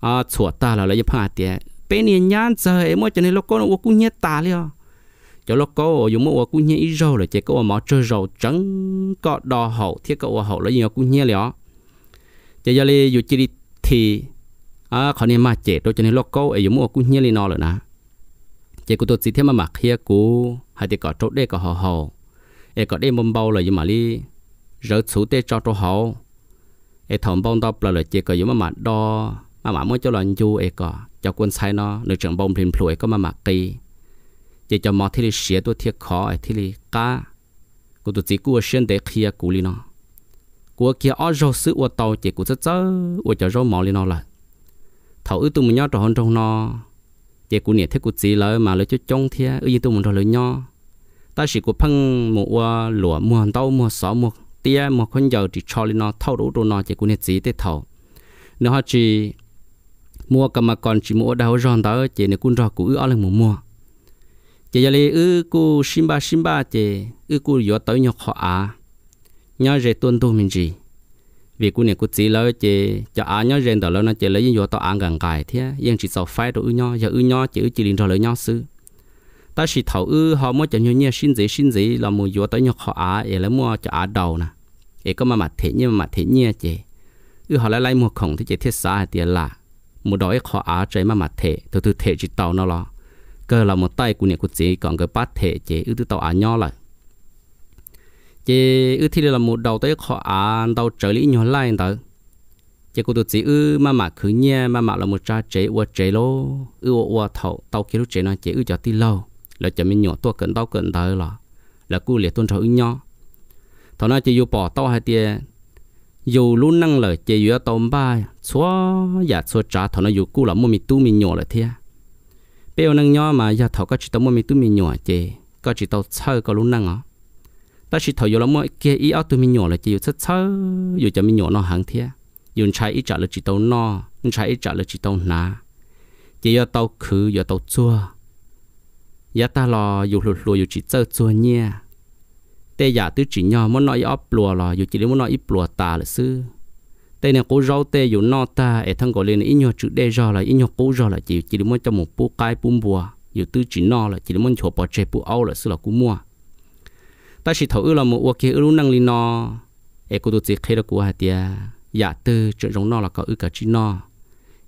à chuột ta là lấy nhập hạt tiền, bê nè nhăn sợ em mới cho nên nó cố nó ua cú nhẹ ta liền cho nó cố dùng mua ua cú nhẹ ít rồi chỉ cố mà chơi rồi trắng có đỏ hậu thiết cố hậu lấy nhiều cú nhẹ liền chỉ giờ lấy dù chỉ thì à khỏi em mà chết rồi cho nên nó cố ấy dùng mua cú nhẹ liền nó rồi nè chỉ cụ tôi chỉ thêm mà mặc hia cũ hay thì có chỗ đây có hậu hậu, e có đây mâm bao là gì mà đi, rỡ chú tê cho chỗ hậu, e thầm bông đó là chỉ có gì mà mặc đo mà mặc mới cho là chú e có cho quân sai nó nơi trường bông phim phổi có mà mặc kỳ chỉ cho mọi thứ li xé tôi thiệt khó e thứ li cá cụ tôi chỉ cụ xuyên để kia cũ đi nó của kia ở rau sữa ở tàu chỉ của rất rất ở chỗ rau mỏ lên nó là thầu ư tụi mình nhau trò trong nó chế cú nhiệt thế cú gì lỡ mà lỡ cho trông thì ư yên tôi muốn rồi lỡ nho ta chỉ cú phăng mua lúa mua tàu mua sò mua tia mua con dầu chỉ cho lên nó thâu đủ đồ nó chế cú nhiệt gì thế thầu nếu họ chỉ mua cầm mà còn chỉ mua đào ròn đó chế nếu cún rò cú ư ở lên mua mùa chế giờ lấy ư cú simba simba chế ư cú gió tới nhọc họ à nhớ về tuân thủ mình gì vì cô này cô chỉ lỡ chị cho ăn nhớ rèn tờ lỡ nó chị lấy những vô tao ăn gần cài thế yên chỉ sau phai rồi ư nhau giờ ư nhau chỉ chỉ liên rồi lấy nhau xứ ta chỉ thấu ư họ mua cho nhau nhau xin gì xin gì là một vô tới nhau họ á để lấy mua cho á đầu nè để có mà mặt thế nhưng mà thế nhia chị ư họ lấy lấy mua khổng thì chị thiết xa tiền là mua đói họ á chơi mà mặt thế từ từ thế chỉ tàu nó lo cơ là một tay của này của chị còn cái bát thế chị ư từ tàu á nhau lại chỉ ư thì là một đầu tới họ à đầu trở lý nhỏ lại đó chỉ cô tôi chỉ ư mà mà cứ nhẹ mà mà là một cha chế qua chế lô ư qua thầu tàu kia lúc chế nó chế ư cho tí lâu là cho mình nhỏ tua cẩn tàu cẩn tới là là cô liệt tôn thờ ư nhỏ thọ nó chỉ yêu bỏ tàu hai tiền, dù luôn năng lời chỉ yêu tàu ba xóa giả xóa trả thọ nó dù cô là mua mì tu mì nhỏ là thế bây giờ năng nhỏ mà giả thọ có chỉ tàu mua mì tu mì nhỏ chế có chỉ tàu chơi có luôn năng à ta chỉ thấy vô lắm mỗi kia ý áo tụi mình nhỏ là chỉ rất sơ dù cho mình nhỏ nó hàng thia dù trái ý trả là chỉ tàu no trái ý trả là chỉ tàu na, chỉ do tàu khứ do tàu chua giá ta lo dù lụt lùa dù chỉ sơ chua nha. tê giả tứ chỉ nhỏ muốn nói áo lùa lo dù chỉ muốn nói ít lùa ta là sư tê này cố rau tê dù no ta ở thằng gọi lên ít nhỏ chữ đê do là ít nhỏ cố do là chỉ chỉ muốn cho một bú cái bún bùa dù tứ chỉ no là chỉ muốn chụp bỏ chè bú áo là sư là cú mua ta chỉ thấu là một kia ưu năng linh nó e cô tôi chỉ khai ra của hạt tia giả dạ tư chuyện giống nó là có ưu cả chi nó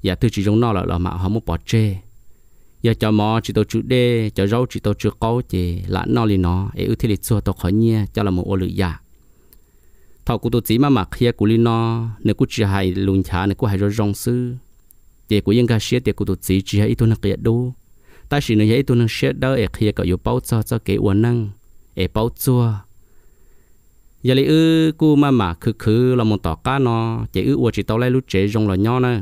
giả tư chỉ giống nó là là mà họ muốn bỏ chê giờ cho mò chỉ tôi chữ đê cho rau chỉ tôi chữ câu chỉ lã nó linh nó e ưu thế lịch xưa tôi khỏi nhia cho là một ô lự giả dạ. thầu cô tôi chỉ mà mặc kia của linh nó nếu cô chỉ hay lùn chả nếu cô hay rồi rong sư để cô yên cả xe để cô tôi chỉ chỉ hay ít tôi nó kia đâu ta chỉ nói hay tôi nó xe đó e kia có yếu bao cho cho cái uốn năng e bao chua giờ lấy ư cu mà mà khứ khứ là một tỏ cá nó chỉ ư ua chỉ tao lấy lúc chế rong là nhau nè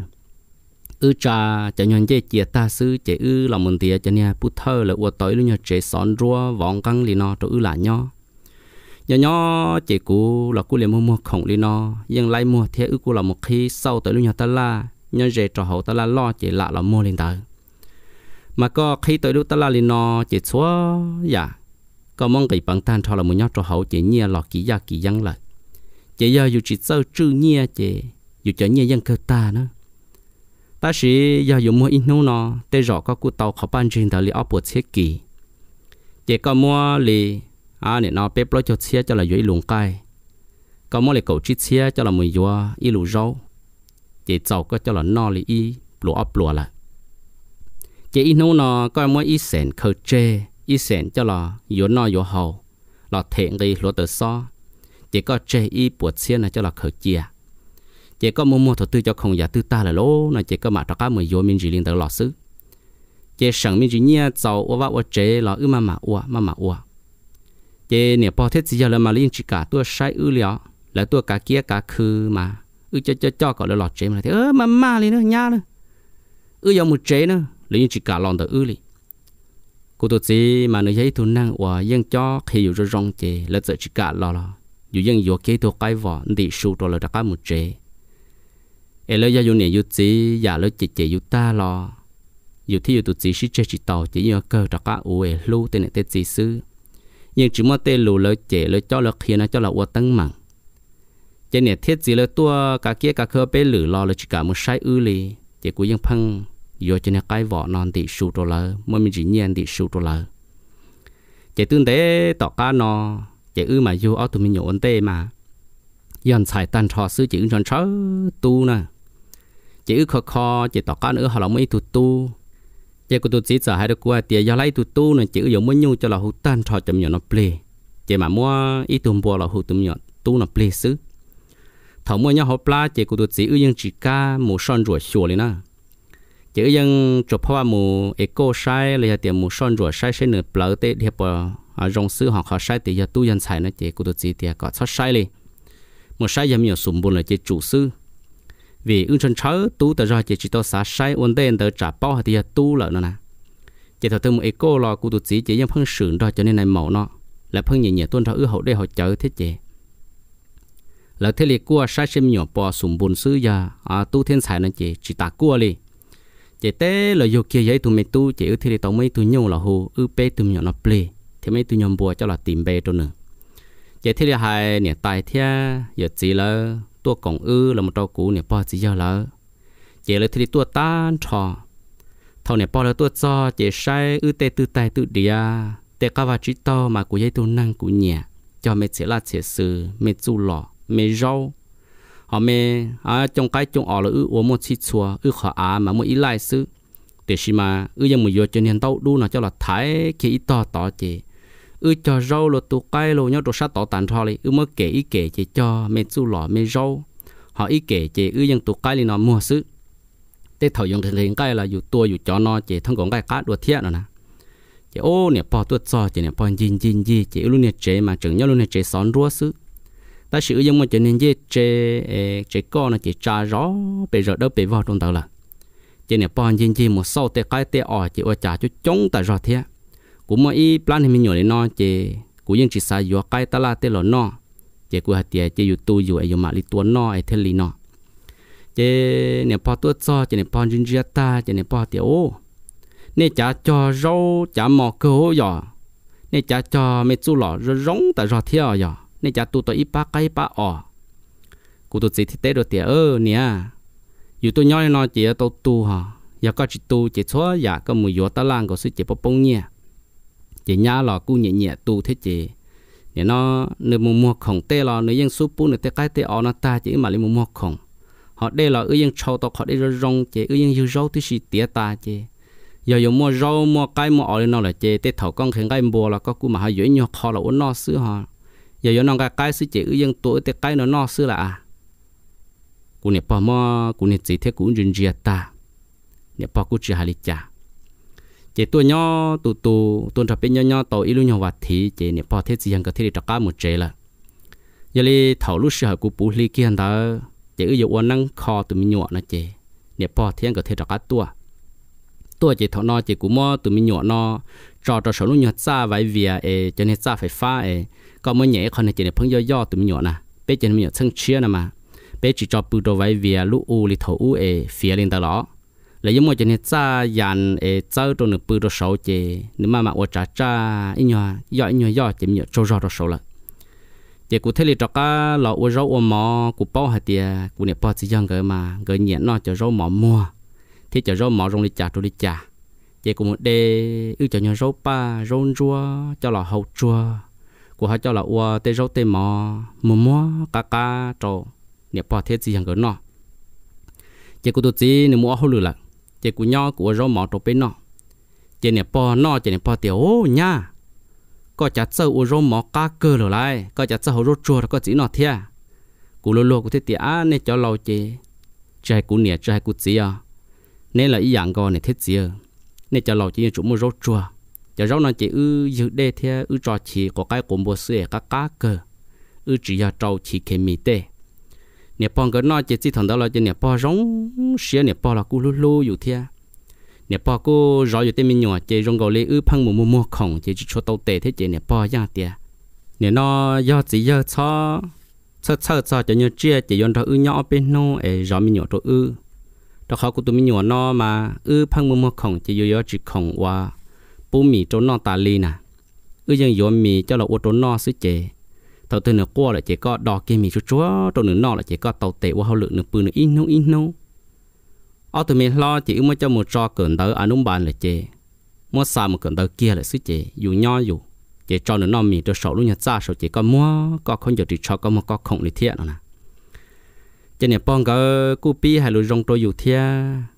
ư cha chả nhận chế chia ta sư chỉ ư là một tia cho nha bút thơ là ua tới lúc nhau chế sòn rua vòng căng li nó cho ư là nhau nhỏ nhỏ chỉ cú là cú liền mua mua khổng li nó nhưng lại mua thế ư cú là một khi sau tới lúc nhau ta la nhau dễ trò hậu ta la lo chỉ lạ là mua lên tới mà có khi tới lúc ta la li nó chỉ xóa dạ có mong cái bản thân cho là một nhóc cho hậu chỉ nhia lọ kỹ gia kỹ dân lại chỉ giờ dù chỉ sâu trừ nhia chỉ dù chỉ nhia dân cơ ta nữa ta sĩ giờ dù mua ít nô nó tê rõ có cụ tàu khó ban trên thời li áp buộc thiết kỳ chỉ có mua li à nè nó bếp lo cho xe cho là dưới luồng cay có mua li cầu chiếc xe cho là mùi dùa y lù rau chỉ giàu có cho là no li y lù áp lùa là chỉ ít nô nó có mua ít sèn khơi chế ý sen cho lò yếu no yếu hầu lò thiện gì lúa tự so chỉ có chê y buộc xiên là cho lò khởi chia chỉ có mua mua thổ tư cho không giả tư ta là lố là chỉ có mà cho cá mười yếu minh chỉ liên tự lò xứ chỉ sẵn minh chỉ nhia giàu ô vác ô chế lò ư mà mà ô mà mà ô chỉ nè bỏ thiết gì giờ là mà liên chỉ cả tua sai ư liệu là tua cả kia cả khư mà ư cho cho cho gọi là lọt chế mà thì ơ mà mà liền nữa nha nữa ư giờ một chế nữa liên chỉ cả lòn tự ư liền cô tôi chỉ mà nó thấy thu năng và dân cho khi dù rồi rong chè là sợ chỉ cả lo lo dù dân dù kế tôi cái vợ, đi sưu tôi là đã cả một chế. em lấy ra dù này dù chỉ giả lấy chè chè dù ta lo dù thi dù tôi chỉ sĩ chè chỉ tàu chỉ nhớ cơ đã cả uể lưu tên này tên gì sư nhưng chỉ mà tên lù lấy chè lấy cho là khi nó cho là uất tăng mặn chè này thiết gì lấy tua cả kia cả khơ bé lử lo là chỉ cả một sai ư lì, chè cũng dân phăng do cho nên cái vỏ non thì sụt rồi lỡ mỗi mình chỉ nhiên thì sụt rồi lỡ chỉ tương tế tỏ cá nó chỉ ư mà vô ở tụi mình nhộn tê mà dần xài tan trò sư chỉ chọn sáu tu nè chỉ ư khó khó chỉ tỏ cá nữa họ là mấy tu tu chỉ của tôi chỉ sợ hai đứa qua tiền do lấy tu tu nè ư dùng mới nhu cho là hụt tan trò chậm nhọn nó ple chỉ mà mua ít tuần bùa là hụt tụi nhọn tu nó ple xứ thảo mua nhau họ ple, chỉ của tôi chỉ ư nhưng chỉ cá một son ruột xuôi lên nè chỉ dân chụp hoa mù eco sai là tiền mù son rồi sai sai nửa bờ tê thì à rong sư họ họ sai thì giờ tu dân sai nó chỉ cụ tự chỉ thì có thoát sai đi một sai giờ nhiều sủng buồn là chỉ chủ sư vì ứng chân chớ tu tự do chỉ chỉ to xả sai ổn định tự trả bao thì giờ tu lợ nó nè chỉ thật từ một eco là cụ tự chỉ chỉ dân phân sưởng đó cho nên này mẫu nó là phân nhiều nhẹ tuân theo ư hậu để họ chở thế chế là thế liệt cua sai xem nhỏ bò sủng buồn sư giờ à tu thiên sai nó chỉ chỉ ta cua liền chỉ tế là dù kia giấy tụi mình tu chỉ thì tao mấy tụi nhau là hồ ư bé tụi nhau nó ple thì mấy tụi nhau bùa cho là tìm bé cho nữa chỉ thế là hai nè tài thia giờ chỉ là tua cổng ư là một trâu cũ nè bỏ chỉ giờ là chỉ là thì tua tan trò thầu nè bỏ là tua cho chỉ sai ư tê tư tài tự địa tê cá và trí to mà của giấy tụi năng của nhà cho mẹ chỉ là chỉ sự mẹ chu lọ mẹ rau họ mê à trong cái trong ở là ư ôm một chiếc xua ư khó à mà một ít lại sư để xí mà ư dân mùi vô cho nên tao đu nó cho là thái khi ít to to chị ư cho rau là tụ cái lô nhau đồ sát tỏ tàn thò lại ư mới kể ý kể chị cho mê su lọ mê rau họ ý kể chị ư dân tụ cái lên nó mua sư tế thầu dùng cái liền cái là dù tua dù cho nó chị thằng còn cái cá đồ thiệt rồi nè chị ô nè bỏ tua cho chị nè bỏ jin jin gì chị luôn nè chế mà chừng nhau luôn nè chế xón rúa sư ta sử dụng một chuyện nên dễ chế chế co là chỉ trả rõ bây giờ đâu bị vào trong tàu là chỉ này bọn dân chỉ một sau tê cái tê ở chỉ ở trả cho chống ta rõ thế cũng mà ý plan thì mình nhớ đến nó chỉ cũng những chỉ sai vừa cái ta là tê lọ nó chỉ cũng hạt tiền chỉ dùng tu dùng ai mà li tuấn nó ai thiên li nó chỉ này bọn tuốt cho chỉ này bọn dân chia ta chỉ này bọn tiền ô nên trả cho rau trả mỏ cơ hội giờ nên trả cho mấy chú lọ rong ta rõ thế à giờ nên chả tu tôi ít cái ba ọ cụ tôi chỉ thiết tế tiệt ơ nè dù tôi nhoi nó chỉ tôi tu hả giờ có chỉ tu chỉ xóa giờ dạ có mùi gió ta lang có sự chỉ bắp nhẹ chỉ nhá lò cu nhẹ nhẹ tu thế chỉ nè nó nửa mùa mùa khổng tê lò nửa yên súp bu nửa tê cái tê ọ nó ta chỉ mà lấy mùa mùa khổng họ đây là ư yên trâu tao họ đây là rong chế ư yên yêu rau thứ gì ta chế giờ dùng mua rau mua cái mua ở nó là chế tết thầu con khen cái mua là cú mà họ dễ nhau kho là uốn no xứ họ giờ yo nong cái cái sự chế yên tuổi thì cái nó no xưa là à cú nè bỏ mò cú nè chỉ thế cú rình rìa ta nè bỏ cú chỉ hà lịch cha chế tôi nhỏ tụ tụ tôi thập bên nhỏ nhỏ tàu ilu nhỏ vật thì chế nè bỏ thế gì hàng cái thế trắc cá một chế là giờ li thầu lúc xưa cú bù li kia đó chế ưu dụng năng kho tụi mình nhọ nó chế nè bỏ thế hàng cái thế trắc cá tua ตัวจีทอนอจีกูมอตัวมีหนวดนอจอจอสรุนหนวดจ้าไว้เวียเอจะเนี่ยจ้าไฟฟ้าเอก็มันใหญ่คนในจีเนี่ยเพิ่งย่อๆตัวมีหนวดนะเป๊ะจีมีหนวดเชิงเชื่อนะมาเป๊ะจีจอปูตัวไว้เวียลูอูลิโทอูเอเฟียลินตลอดแล้วยังมอจะเนี่ยจ้ายันเอเจ้าตัวหนึ่งปูตัวสาวจีนึกมามาว่าจ้าจ้าอีหนวดย่ออีหนวดย่อจีมีหนวดจอจอตัวสาวละเดี๋ยวกูเทเลจก้าเราอวยเราอวยหมอกูเป้าหาเดียกูเนี่ยป้อจียังเกิดมาเกิดเหนียนนอจะเราหมอมัว thì cho rô mỏ rông đi chả trôi đi chả vậy cũng một đề ư cho nhau rô pa rau chua cho là hậu chùa, của họ cho là ua tê rô tê mỏ mò mò ca ca trâu nè bỏ thế gì hàng cái nọ chị cũng tôi chỉ nè mua hậu lửa là chị cũng nhau của rô mỏ trâu bên nọ chị nè bỏ nọ chị nè bỏ tiểu nha có chả sơ ua rô mỏ ca cơ lửa lại có chả sâu rau chua có chỉ nọ thế, cũng lô lô của thế tiệt nè cho lâu chị trai cũng nè trai cũng chỉ à nên là ý dạng con này thiết gì nên cho lò chỉ chúng mua rốt chua cho rau nó chỉ ư dự đê thế ư trò chỉ có cái của bộ sữa các cá cơ ư chỉ là trâu chỉ kề mì tê nè pon cái nó chỉ chỉ thằng đó là chỉ nè pon rong xía nè pon là cú lú lú อยู่ thế nè pon cô rau อยู่ tên mì nhỏ chỉ rong gầu lấy ư phăng mù mù mù khổng chỉ chỉ cho tàu tê thế chỉ nè pon giang tê, nè nó do chỉ do cho cho cho cho cho như chia chỉ yon cho ư nhỏ bên nó, ấy rau mì nhỏ cho ư đó khó của tụi mình nhỏ nó mà ư phăng mưa mưa khổng chỉ yếu yếu chỉ khổng qua bố mì trốn nó tà li nè ư dân yếu mì cho là ô trốn nó sứ chế tàu từ nửa qua là chỉ có đò kia mì chút chúa trốn nửa nó là chỉ có tàu tệ qua hậu lượng nửa bự nửa in nâu in tụi mình lo chỉ mới cho một trò cẩn tới anh ông bàn là chế mua xa một cẩn tới kia là sứ chế dù nho dù chỉ cho nửa nó mì cho sầu lúc nhà cha sầu chỉ có mua có không giờ chỉ cho có một có khổng lý thiện nè cho nên bọn gỡ cú pi hay rong tôi dù thia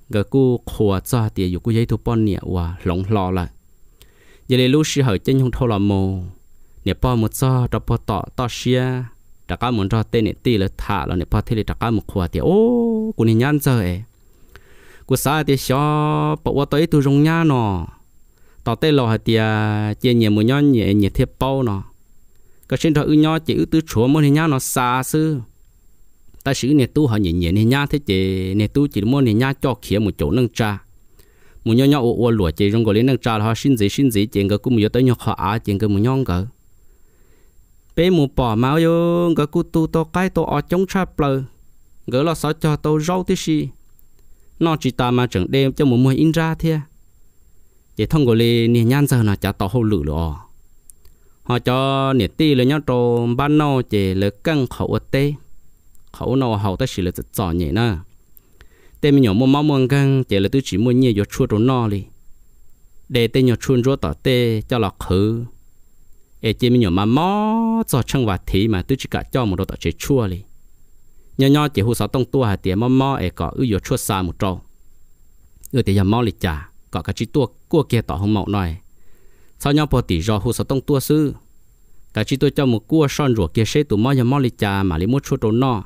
gỡ cú khua cho tiệt dù cú giấy thu bọn nè và lỏng lại giờ đây lúc sư hở chân không thâu là mồ nè bọn một cho đó bọn tọ tọ xia đặc cá muốn cho tên nè tì là thả là nè bọn thế là đặc cá một khua tiệt ô cú nè nhăn rồi cú sa tiệt xó bọn qua tu rong nhá nọ tọ tê lò hả tiệt chia nhẹ một nhon nhẹ nhẹ thiệp bao nọ cái xin thọ ư nhó chỉ ư tứ chúa muốn thì nhá nó xa xưa ta sử nè tu họ nhẹ nhẹ nè nhá thế chị nè tu chỉ mua nè nhá cho khía một chỗ nâng cha một nhau nhau ô ô lụa chị trong gọi lên nâng cha họ xin gì xin gì chị ngờ cũng một tới nhau họ á chị ngờ một nhau ngờ bé một bỏ máu yo ngờ cũng tu to cái to ở trong trà bờ ngờ là sợ cho tao rau thế gì nó chỉ ta mà chẳng đem cho một mùa in ra thế chị thông gọi lên nè nhan giờ nó chả tao hậu lử rồi họ cho nè ti là nhau trộm ban nô chị là căng khẩu ở tê khẩu nào hậu ta chỉ là tự chọn nhẹ na tên mình nhỏ mua máu mua gan chỉ là tôi chỉ mua nhiều cho chua trốn no đi để tên nhỏ chun rốt tỏ tê cho lọc khứ ê chỉ mình nhỏ mà mó cho chân và thí mà tôi chỉ cả cho một đồ tỏ chế chua đi nhỏ nhỏ chỉ hú sáu tông tua hà tiền mó mó ê có ư yo chua xa một trâu ư tiền giờ mó lịch trả có cả chỉ tua cua kia tỏ không mậu này sau nhau bỏ tỷ do hú sáu tông tua sư cả chỉ tua cho một cua son rùa kia xế tụ mó giờ mó lịch trả mà lấy mua chua trốn no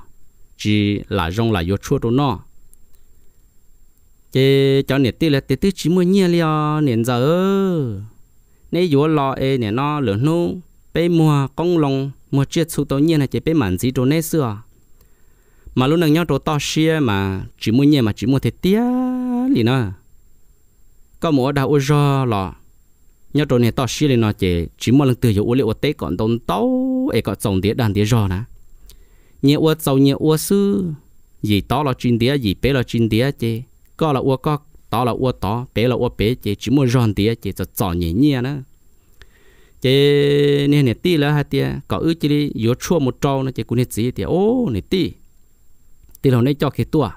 chỉ là rong là vô chua đồ nó chế cho nè tí là tí tí chỉ mua nhia liền nè giờ nè vô lò ê nè nó lửa nu bé mua công lòng mua chết su tàu nhiên là chỉ bé mặn gì đồ nè xưa mà lúc nào nhau đồ to xia mà chỉ mua nhia mà chỉ mua thế tía liền nó có mua đào ô rò lò nhau đồ này to xia liền nó chỉ chỉ mua lần từ vô ô liệu tế tê còn tông tàu ê còn trồng tía đàn tía rò nè nhiều ua sầu nhiều ua sư gì to là chuyên đĩa gì bé là chuyên đĩa chứ có là ua có to là ua to bé là ua bé chứ chỉ muốn ròn đĩa chứ cho chọn nhẹ nhẹ nữa chứ nè nè tí là hai tia có ư chỉ đi yếu chua một trâu nó chứ cũng hết chỉ tia ô nè tí tí là nè cho cái tua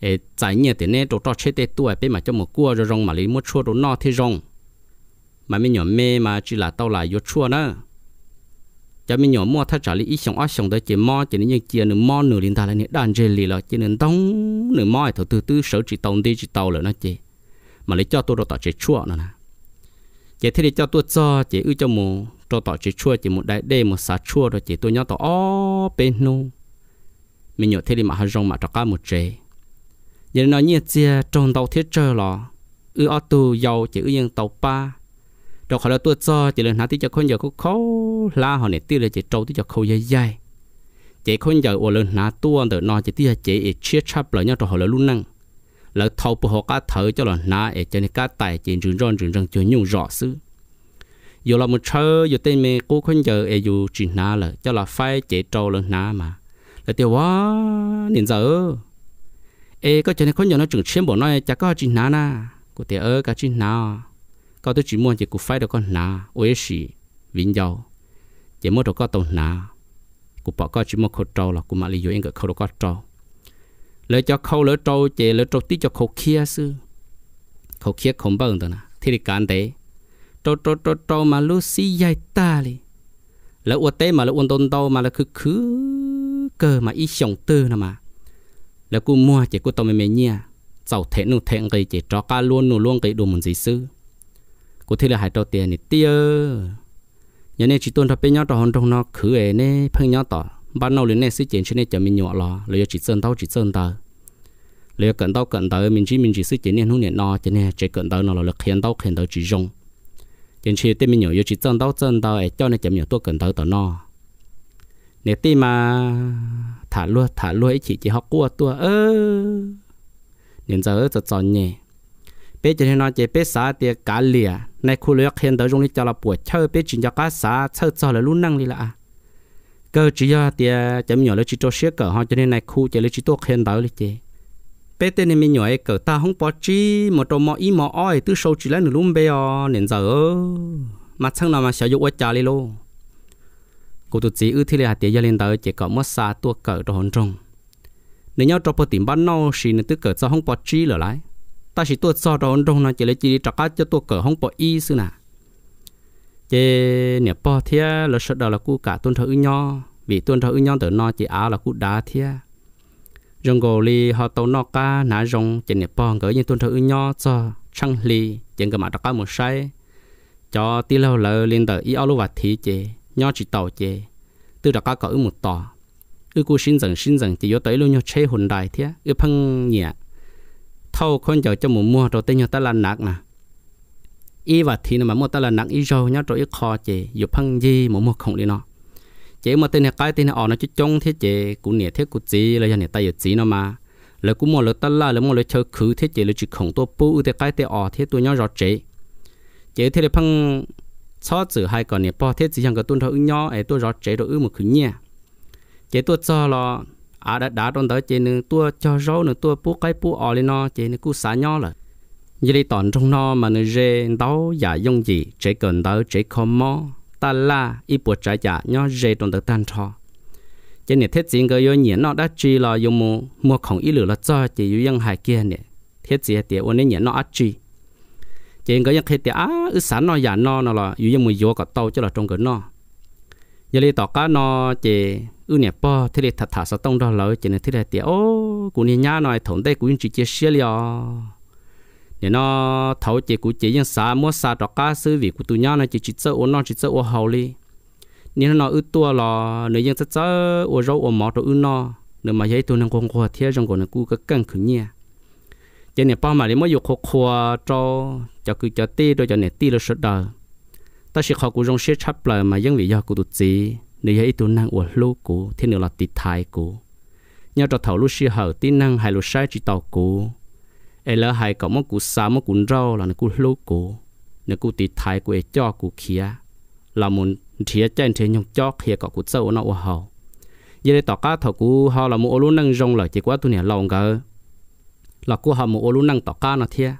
ê trái nhẹ thì nè đồ cho chết tê tua bé mà cho một cua rồi rong mà lấy một chua đồ no thì rong mà mình nhỏ mê mà chỉ là tao là yếu chua nữa cho mình nhỏ mua thay trả lý ít sống ít sống tới chỉ mò chỉ những chia nửa mò nửa liên ta lại nửa đàn dê lì là chỉ nửa tông nửa mò thì từ từ sở chỉ tông đi chỉ tàu là nó chỉ mà lấy cho tôi đồ tỏ chỉ chua nữa nè chỉ thế để cho tôi cho chỉ ư cho mù cho tỏ chỉ chua chỉ một đại đê một xá chua rồi chỉ tôi nhớ tỏ ó bên nu mình nhỏ thế thì mà hai rong mà cho cá một chế giờ nó như chia trong tàu thiết chơi lò ư ở tu giàu chỉ ư yên tàu pa rồi khỏi là tôi cho chỉ là nãy tí cho khôn giờ khó la họ này tí là chỉ trâu tí cho khâu dây dây chỉ khôn giờ ở lần nãy tôi ở nó chỉ tí là chỉ chia chắp lại nhau rồi họ là luôn năng là thâu họ cá thở cho là nãy ở trên cá tài chỉ rừng rong rừng rong cho nhung rõ xứ dù là một chơi dù tên mẹ cô khôn giờ ở dù chỉ nãy là cho là phải chỉ trâu lần nãy mà là tiêu quá nên giờ ê có cho nên khôn nó trưởng chiếm bộ nói chả có chỉ nãy na của tiêu ơ cả chỉ có tôi chỉ muốn chỉ cụ phải được con nà ôi vinh giàu chỉ muốn được có tàu nà cụ bỏ có chỉ muốn khâu trâu là cụ mà lý do anh khâu được có trâu lỡ cho khâu lỡ trâu chỉ lỡ trâu tí cho khâu kia sư khâu kia không bao giờ nè thì đi cản đấy trâu trâu trâu trâu mà lúc xí dài ta đi lỡ uất mà lỡ uất tôn đâu mà lỡ cứ cứ cơ mà ít sống tư nè mà lỡ cụ mua chỉ cụ tàu mềm mềm nhia giàu thế nụ thế chỉ cho cá luôn nụ luôn cái đồ muốn gì sư cụ thể là hai trâu tiền này tiêu nhà này chỉ tuân thập bên nhau trò hòn trong nó khử ấy nè phăng nhau tỏ ban đầu lên này sự chuyển cho nên chở mình nhỏ lo, lấy chỉ sơn tao chỉ sơn tờ lấy cận tao cận tờ mình chỉ mình chỉ sự chuyển nên không nhận nó cho nên chỉ cận tờ nó là lực khiến tao khiến tao chỉ dùng chuyển chỉ tên mình nhỏ chỉ sơn tao sơn tao ấy cho nên chấm nhỏ tôi cận tờ tao nó nếu tí mà thả luôn thả luôn ấy chỉ chỉ học qua tôi ơ nên giờ giờ chọn nhẹ bé chỉ nói chỉ bé xã thì cả lìa này khu lưỡi hiện tới trong này cho là buổi chơi bé chỉ cho cá xã chơi cho là luôn năng đi là cơ chỉ cho thì chấm nhỏ là chỉ cho xé cỡ họ cho nên này khu chỉ là chỉ tổ hiện tới là chỉ bé tên này mình nhỏ ấy cỡ ta không bỏ chi một trong mọi ý mọi oi từ sâu chỉ là nửa luôn bé o nên giờ mà chẳng nào mà sử dụng ở nhà đi luôn cô tụt chỉ ư thì là tiệt gia lên tới e chỉ có mất xa tua cỡ trong hồn trong nếu nhau trong bộ tìm bán nâu thì nên tức cỡ sao không bỏ chi lỡ lại ta chỉ tua so đó trong nó chỉ lấy chỉ đi trắc cho tua cỡ không bỏ y xưa nà chế nẹp bỏ thia là sợ đó là cú cả tuân thợ nho vì tuân thợ nho từ nó chỉ áo là cú đá thia rong gò li họ tàu nó cá nã rong chế nẹp bỏ gỡ như tuân thợ nho cho trăng li chế cái mà trắc một sai cho tí lâu lờ lên tờ y áo vật thí chế nho chỉ tàu chế từ trắc cỡ một tò ư cú xin dần xin dần chỉ vô tới luôn nho chế hồn đại thia ư phăng nhẹ thâu con giờ cho mù mua rồi tên nhau ta là nặng nè y và thì mà mua ta là nặng y rồi nhá rồi y khó chị dù phăng gì mù mua không đi nó chị mà tên này cái tên này ở nó chứ trông thế chị cũng nhẹ thế cũng gì là nhà tay gì nó mà là cũng mua là ta là là mua là chờ khứ thế chị là chỉ không tôi bù thế cái tên ở thế tôi nhá rồi chị chị thế là phăng cho chữ hai còn nhẹ bỏ thế chỉ rằng cái tuần thôi nhỏ ấy tôi rõ chế rồi ư một khứ nhẹ chế tôi cho là à đã đã trong tới chế nữa tua cho rau nữa tua bú cái bú ở lên nó chế nữa cú xả nhau là như đi tòn trong nó mà nó rê đau giả dùng gì chỉ cần đau chỉ không mò ta la ít buộc trái giả nhau rê trong tới tan cho trên này thiết chính cái yếu nhiệt nó đã chi là dùng mua mua không ít lửa là cho chế yếu yang hai kia này thiết chế tiệt ôn nhiệt nó ắt chi chế cái yang khi tiệt á ứ sẵn nó giả nó nó là yếu yang mua vô cả tàu cho là trong cái nó như đi tỏ cá nó chế ư nè po thế để thật thả sao tông đó lỡ cho nên thế để tiệt ô cụ nè nhá nói thốn đây cụ chỉ chia sẻ liò nè nó thấu chỉ cụ chỉ những xa mua xa đó cá sư vì cụ tụi nhá nó chỉ chỉ sợ ô nó chỉ sợ ô hậu li nè nó ư tua lò nè những sợ sợ ô rau ô mỏ rồi ư nó nè mà vậy tụi nó còn qua thế trong còn nó cụ cái căng khử nhẹ, cho nè po mà để mới dục khô khô cho cho cứ cho tê rồi cho nè tê rồi sợ đời ta sẽ khó cụ rong sẽ chấp lại mà những vị do cụ tụt gì nếu ấy tu năng của lu cũ thì nữa là tịt thái cũ nhau cho thầu lu xia hở tí năng hay lu sai chỉ tàu cũ ấy lỡ hay cậu mong cũ xa mong cũ rau là nó cũ lu cũ nó cũ tịt thái cũ ấy cho cũ kia là muốn thiết chân thiệt nhung cho kia cậu cũ sâu nó uổng hậu giờ đây tọt cá thầu cũ họ là một lu năng rong lời chỉ quá tu nè lòng gỡ là cũ họ một lu năng tọt cá nó thiệt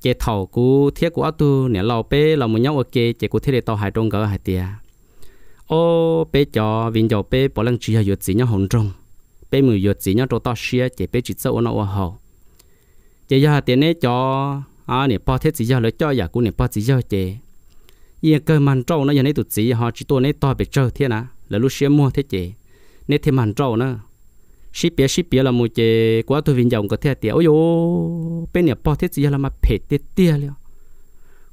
chế thầu cũ thiết của tu nè lâu bê là một nhau ok chế thiết để tàu hai trong gỡ hai tia ô bé cho viên cho bé bỏ lăng chỉ hay yuột gì nhau hồng trong bé mười yuột gì nhau cho to xia chỉ bé chỉ sâu nó hậu chỉ giờ tiền này cho à nè bỏ thế chỉ giờ lấy cho giả dạ cũng nè bỏ chỉ giờ chỉ giờ cơ mặn trâu nó giờ này tụt chỉ họ chỉ tôi này to bé trâu thế nè là lúc xia mua thế chỉ nè thêm mặn trâu nữa ship bia ship bia là một chế quá tôi viên dòng có thể tiền ôi yo bên nè bỏ thế chỉ giờ là mà phê tiền tiền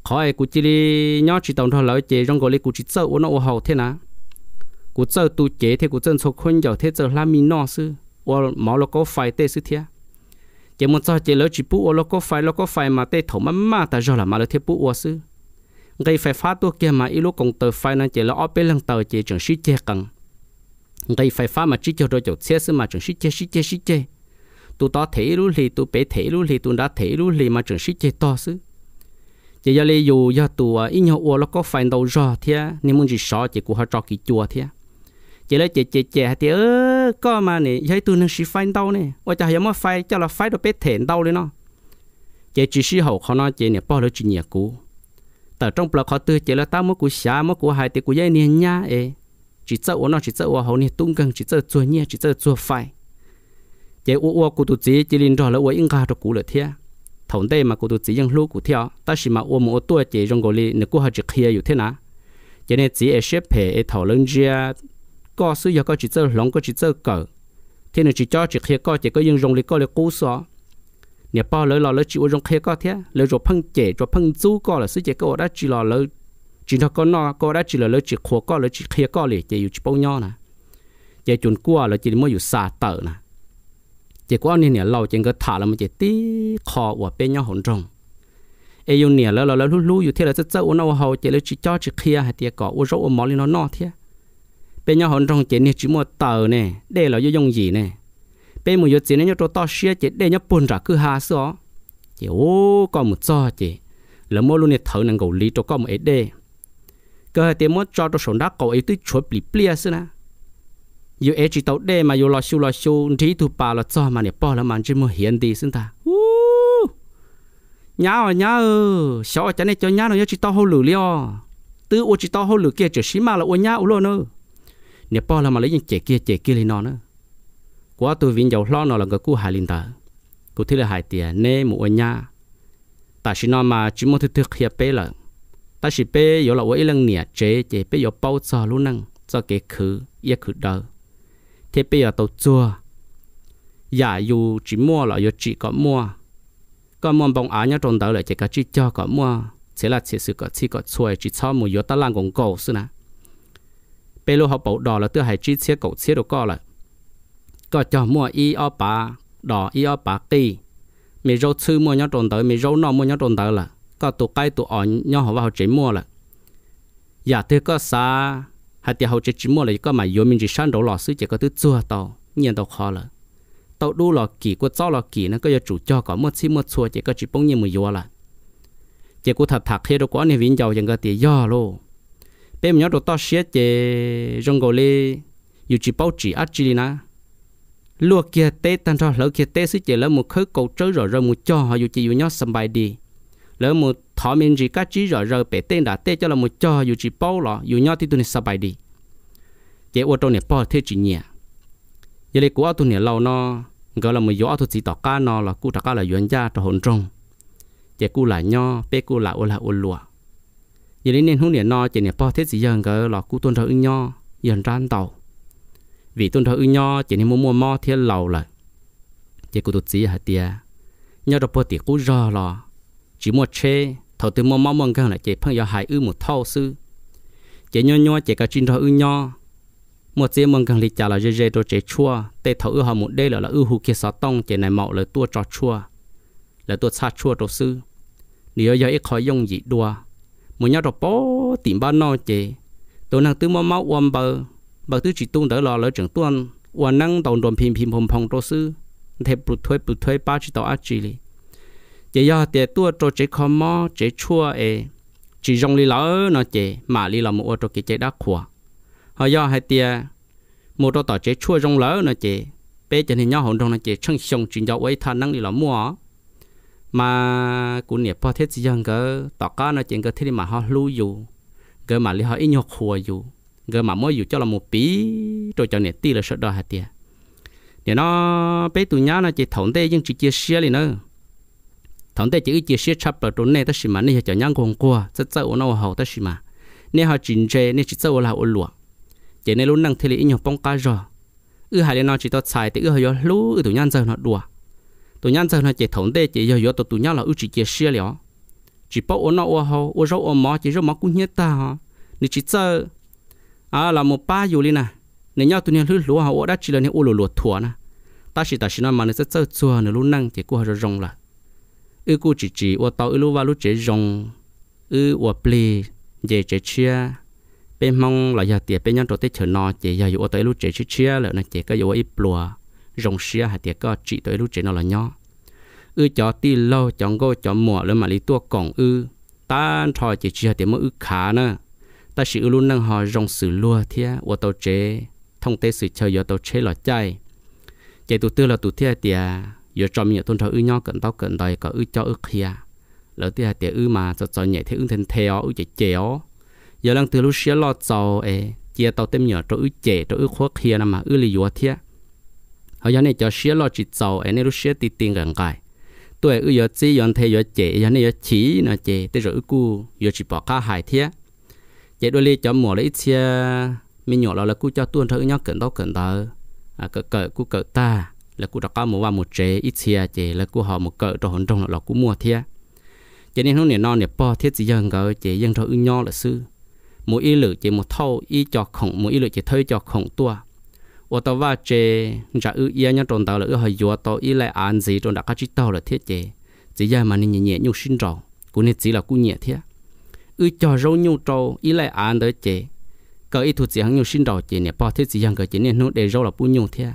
khỏi cụ chỉ đi nhớ chỉ tổng thọ lợi chế trong gọi lấy cụ chỉ sâu nó hậu thế nè กูเจอตูเจ๋เทกูเจอชกคนเดียวเทเจอลามีนอซื้อว่าหมอแล้วก็ไฟเตซื้อเทียเจมันจะเจแล้วจิปุ๊ว่าแล้วก็ไฟแล้วก็ไฟมาเตถมันมาแต่จอละมาแล้วเทปุ๊ว่าซื้อไงไฟฟ้าตัวเกี่ยมาอีลูกกงเตอไฟนั่นเจแล้วเอาไปลังเตอเจจังชิเจกังไงไฟฟ้ามาจิเจอโดยจดเสียซื้อมาจังชิเจชิเจชิเจตูต่อเทลูลีตูเป๋เทลูลีตูดาเทลูลีมาจังชิเจต่อซื้อ chỉ giờ lấy dù giờ tù ít nhau uo nó có phải đầu giò thế nên muốn chỉ sợ chỉ của họ trò kỹ chùa thế chỉ là chị chị chị thì ơ có mà nè thấy tôi nên xí phai đâu nè ôi chả hiểu mà phai cho là phai được bé thẹn đâu đấy nó chị chỉ xí hậu khó nói chị nè bỏ lỡ chuyện nhà cũ tờ trong bờ khó tư chị là tao mới cú xá mới cú hại thì cú dây nè nhá ấy. chỉ sợ uống nó chỉ sợ uống hậu nè tung gần chỉ sợ chua nhẹ chỉ sợ chua phai chị uống uống cú tụt chị chị liền rồi là uống in gà được cú lỡ thiệt. thằng đây mà cú tụt chị vẫn lú cú theo ta chỉ mà uống một tuổi chị trong gọi là nè cú hai chỉ thế nào cho nên chỉ ở xếp hè, ở thảo luận ra có sử dụng có chỉ chơi lòng có chỉ chơi cờ thế nên chỉ cho chỉ khi có chỉ có những rồng lấy có lấy cú xó nhà bao lỡ lò lỡ chỉ uống rồng khi có thế lỡ rồi phăng chế rồi phăng chú có là sử dụng có đã chỉ lò lỡ chỉ nó có no có đã chỉ lò lỡ chỉ khua có lỡ chỉ khi có lệ chỉ chỉ bao nhau nè chỉ chuẩn cua là chỉ mới อยู่ xả tờ nè chỉ có nên nhà lâu chỉ có thả là mình chỉ tí khó của bên nhau hỗn rồng ai dùng nè lỡ lò lỡ lú lú อยู่ thế là rất rất uống nó hầu chỉ lỡ chỉ cho chỉ khi hay tiệt có uống rỗ uống mỏ lên nó nọ thế bên nhau hòn trong chế này chỉ một tờ nè để là dùng gì nè bên một chế này nhau cho to xia chế để nhau buồn ra cứ hà xó chế ô có một cho chế là mỗi luôn này thở năng cầu lý cho có một ấy đê cơ hệ tiền muốn cho tôi sổ đá cầu ấy tới chuột bị plia xí na yêu ấy chỉ tàu đê mà yêu lo siêu lo siêu thì tụ bà lo cho mà này bỏ là mà chỉ muốn hiền đi xí ta nhau nhau sợ cho này cho nhau nó chỉ tao hô lửa liò tư ô chỉ tao hô lửa kia chỉ xí mà là ô nhau ô lo nữa nè po là mà lấy những trẻ kia trẻ kia lên nó nữa quá tôi vinh dầu lo nó là cái cú hài linh ta cú thế là hài tiền nè mụ ở nhà ta chỉ nó mà chỉ muốn thực thứ kia bé là ta chỉ bé yếu là với lần nè chế chế bé yếu bao giờ luôn năng cho cái khứ yếu khứ đời thế bé yếu tàu chua giả dạ, dù chỉ mua là yếu chỉ có mua có mua bông á nhau trong đời là chỉ có chỉ cho có mua thế là chỉ sự có chỉ có chuối chỉ cho mua yếu ta làm cũng cầu xí nào bê lô họ bảo đỏ là tôi hãy chi chia cổ chia đồ co lại có cho mua y o bà đỏ y o bà kỳ mì rau sư mua nhau trộn tới mì rau nọ mua nhau trộn tới là có tụ cây tụ ở nhau họ vào dạ chỉ mua là giả thế có xa hay thì họ chỉ chỉ mua là có mà yếu mình chỉ sẵn đầu lò sư chỉ có thứ chua tàu nhiên tàu khó là tàu đu lò kỳ của cho lò kỳ nó có giờ chủ cho có mua xí mua chua chỉ có chỉ bông nhiên mùi yếu là chỉ có thật thật hết đâu có nên vĩnh giàu chẳng có tiền do luôn bé mình nhớ đồ to xé chè rong gò lê dù chỉ bao chỉ át chỉ na lúa kia tê tan cho lỡ kia tê xí chè lỡ một khứ cầu trớ rồi rồi một cho họ dù chỉ dù nhớ sầm bài đi lỡ một thọ mình chỉ cá chỉ rồi rồi bé tên đã tê cho là một cho dù chỉ bao lọ dù nhớ thì tôi nên sầm bài đi chè ô tô này bao thế chỉ nhẹ giờ lấy của tôi này lâu nó gọi là một gió tôi chỉ tỏ cá nó là cụ tỏ cá là duyên gia cho hồn trong chè cụ là nho bé cụ là ô là ô lụa giờ đến nên hung điện no chỉ nè po thế gì giờ cái là cú tuân thờ ưng nho dần ran tàu vì tuân thờ ưng nho chỉ nên mua mua mo thiên lầu là chỉ cú tụt gì hả tia nhớ đọc po tiệt cú rò lò chỉ mua chê thầu từ mua mo mong gần là chỉ phong giờ hải ư một thau sư chỉ nho nho chỉ cả chín thờ ưng nho một chế mong gần lịch trả là dê dê đồ chế chua tê thầu ư họ một đê là là ư hù kia sáu tông chỉ này mạo là tua trò chua là tua xa chua đồ sư nếu giờ ít khó dùng gì đua muốn nhau rồi bố tìm bao nọ chị tôi năng tư mò máu uom bờ bờ tư chỉ tung đỡ lò lỡ chẳng tuân uom năng tàu đồn phim phim phồng phồng đồ sư thế bù thuê bù thuê ba chỉ tàu ác chỉ li chị do tiề tua cho chế khó mò chế chua ê chỉ rong li lỡ nó chị mà li là một cho chị chị đã khua họ do hai tiề mua đôi tàu chế chua rong lỡ nó chị bây giờ thì nhau hồn đồng nó chị chân xong chỉ do ấy than năng li là mua mà cũng nẹp bao thiết gì rằng cái tọt cá nó chuyện cơ thế mà họ lưu dù cái mà lý họ ít nhọc hùa dù cái mà mới dù cho là một bí rồi cho nẹp ti là sợ đòi hạt tiền để nó bé tụi nhá nó chỉ thổn tê nhưng chỉ chia sẻ liền nữa thằng tê chỉ chia sẻ chấp là trốn này ta xí mà này cho nhang cùng qua rất rất ổn hậu ta xí mà này họ chỉnh chế này chỉ rất là ổn luộc, chỉ này luôn năng thế lý nhau bông cá rồi ư hai nó chỉ tao xài thì ư họ lú ư tụi nhang giờ nó đùa tụi nhân dân là chỉ thống tê chỉ giờ giờ tụi tụi nhân là ưu chỉ chia sẻ liền chỉ bảo ôn nó ô hô ô rau ô mò chỉ rau mò cũng nhất ta hả nên chỉ sợ à là một ba dù đi nè nên nhau tụi nhau lướt lúa ô đã chỉ là nên ô lúa lúa thua nè ta chỉ ta chỉ nói mà nên sẽ sợ chua nên luôn năng chỉ cô hơi rong là ư cô chỉ chỉ ô tàu ư lúc vào lúc chỉ rong ư ô ple về chỉ chia bên mong là giờ tiệt bên nhau tụi tết chờ nọ chỉ giờ ô tới lúc chỉ chia là nó chỉ có giờ ít lúa rong xia hạt tiệt có chỉ tới lúc chế nó là nhỏ ư cho ti lâu chọn go chọn mùa lên mà lý tua cổng ư ta thò chỉ chỉ hạt tiệt mà ư khá nè ta chỉ ư luôn năng họ rong sử lúa thia ô tàu chế thông tế sự chơi giờ tàu chế là chay chạy tụ tư là tụ thia tiệt giờ cho mình tôn thờ ư nhỏ cận tao cận đời có ư cho ư kia lỡ tia tia ư mà cho cho nhảy thế ư thành theo ư chạy chéo giờ đang từ lúc xia lo cho e chia tàu tem nhỏ cho ư chế cho ư khó kia nằm mà ư lì yuột thiệt họ giờ này cho xía lo chỉ giàu anh ấy xía tiền tiền gần cái tuổi ư giờ chỉ giờ thấy giờ chế giờ này giờ chỉ nó chế tới rồi cu giờ chỉ bỏ cá hải thế chế đôi li cho mỏ lấy chia mình nhỏ là cu cho tuôn thử nhau cẩn đó cẩn đó à cỡ cỡ cu cỡ ta là cu đặt cá một và một chế ít chia chế là cu họ một cỡ cho hồn trong là cu mua thế chế nên hôm nay non này bỏ thiết gì dân cỡ chế dân thử nhau là sư mỗi ý lự chế một thâu ý cho khổng mỗi ý lự chế thơi cho khổng tua 我到话这，这有一样种到了，要还药到一来安子种到开始到了贴这，只要嘛你年年用心着，古年只了古年贴，有叫肉用着一来安得这，个一头只行用心着这呢，包贴只样个这呢，弄得肉了不用贴，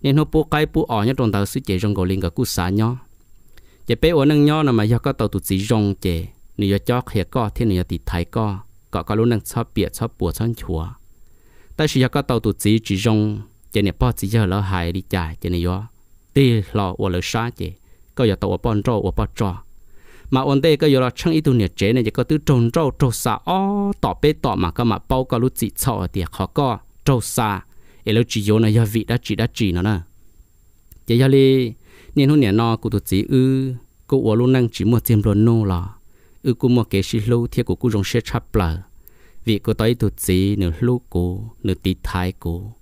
呢弄不该不熬呢种到是这种个另个古啥呢？这别我能呢嘛要个到肚子用这，你要叫黑个贴你要地抬个，个个路能差别差不差错。ta chỉ có tàu tụt chỉ chỉ rong chỉ này bỏ chỉ giờ lỡ hại đi chạy chỉ này đó tê lò ở lỡ xa chỉ có giờ tàu ở bòn trâu ở bò mà ổn tê cái giờ là chăng ít tuổi nhiệt chế này chỉ có tứ trồn trâu trâu sa, ó tỏ bê tỏ mà các mà bao cả lúc chỉ sợ thì họ có trâu sa, ấy lỡ chỉ vô này giờ vị đã chỉ đã chỉ nó nè chỉ giờ đi nên hôm nay nó cụ tự chỉ ư cụ ở luôn năng chỉ một tiêm luôn nô là ư cụ một cái xí lâu thì cụ cụ rong xe chắp lại vì cô tới tụt gì nửa lúc cô nửa tí thái cô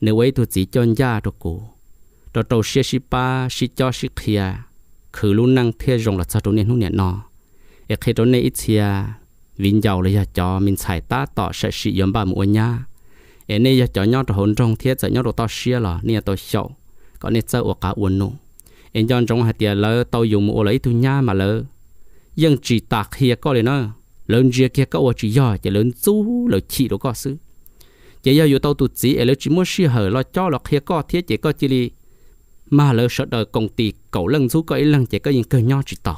nửa ấy tụt gì cho nhà cho cô cho tàu xe xe ba xe cho xe kia khử luôn năng thế rồng là sao tụi nên hôn nhẹ nọ. ở khi tụi nên ít xia vinh giàu là cho mình xài ta tỏ sẽ sử yếm ba mũi nhà ở nơi giờ cho nhau tụi hôn trong thiết giờ nhau tụi tao xe là nên tụi sầu có nên sợ ở cả uốn nụ em chọn trong hạt tiền lỡ tao dùng mũi lấy tụi nhà mà lỡ dân chỉ tạc hiệp có liền nữa lớn riêng kia cậu chỉ do chỉ lớn chú là chị đồ có xứ chỉ do tàu tụt chỉ lớn chỉ muốn xí hở lo cho lo kia có thiết chỉ có chỉ li mà lớn sợ đời công ty cậu lần chú có ý lần chỉ có những cơ nhau chỉ tỏ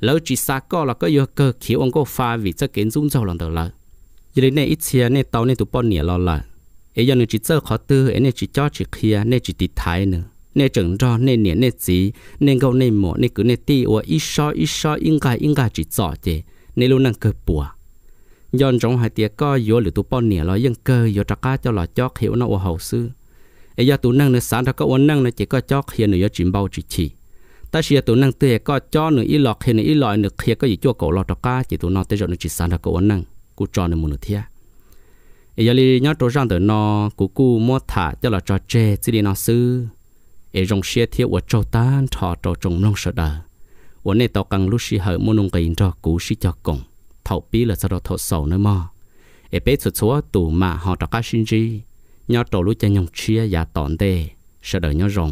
lớn chỉ xa có là có yêu cơ khiếu ông có pha vì cho kiến dung giàu lần đầu lớn giờ này ít chia này tàu này tụi bọn nhỉ lo là ấy giờ này chỉ chơi khó tư ấy này chỉ cho chỉ kia này chỉ tít thái nữa nè chừng cho nè nè nè gì nè gấu nè mỏ nè cứ nè ti và ít so ít so in gà in gà chỉ cho chứ nên luôn cơ bùa dọn trong hai tiệc có yếu lửa tụ bọn nỉa lo dân cơ yếu trắc cá cho lo chóc hiểu nó ô hậu sư ấy e do tụ năng nữa sáng thao có uốn năng nữa chỉ có chóc hiện nữa yếu chìm bao chỉ chỉ ta chỉ tụ năng tiệc có cho nữa ít lọt hiện nữa ít lọt nữa kia có gì chua cổ lo trắc cá chỉ tụ nó tới rồi nữa chỉ sáng thao có uốn năng cú cho nữa muốn nữa thiệt ấy e li nhớ tổ rằng tới nó cú cú mua thả cho là trò chê đi nó sư ấy e trong xe thiệt của châu tan thọ trò trồng nông sợ đời วันนี้ตอกังลุชิเหอมุนุงกินจอกูชิจอกงเท่าปีละสระทศสอนมอเอเปสุดสัวตู่มาหอตะกาชินจีย่อโตลุจะยงเชียยาตอนเดเสดยอรอง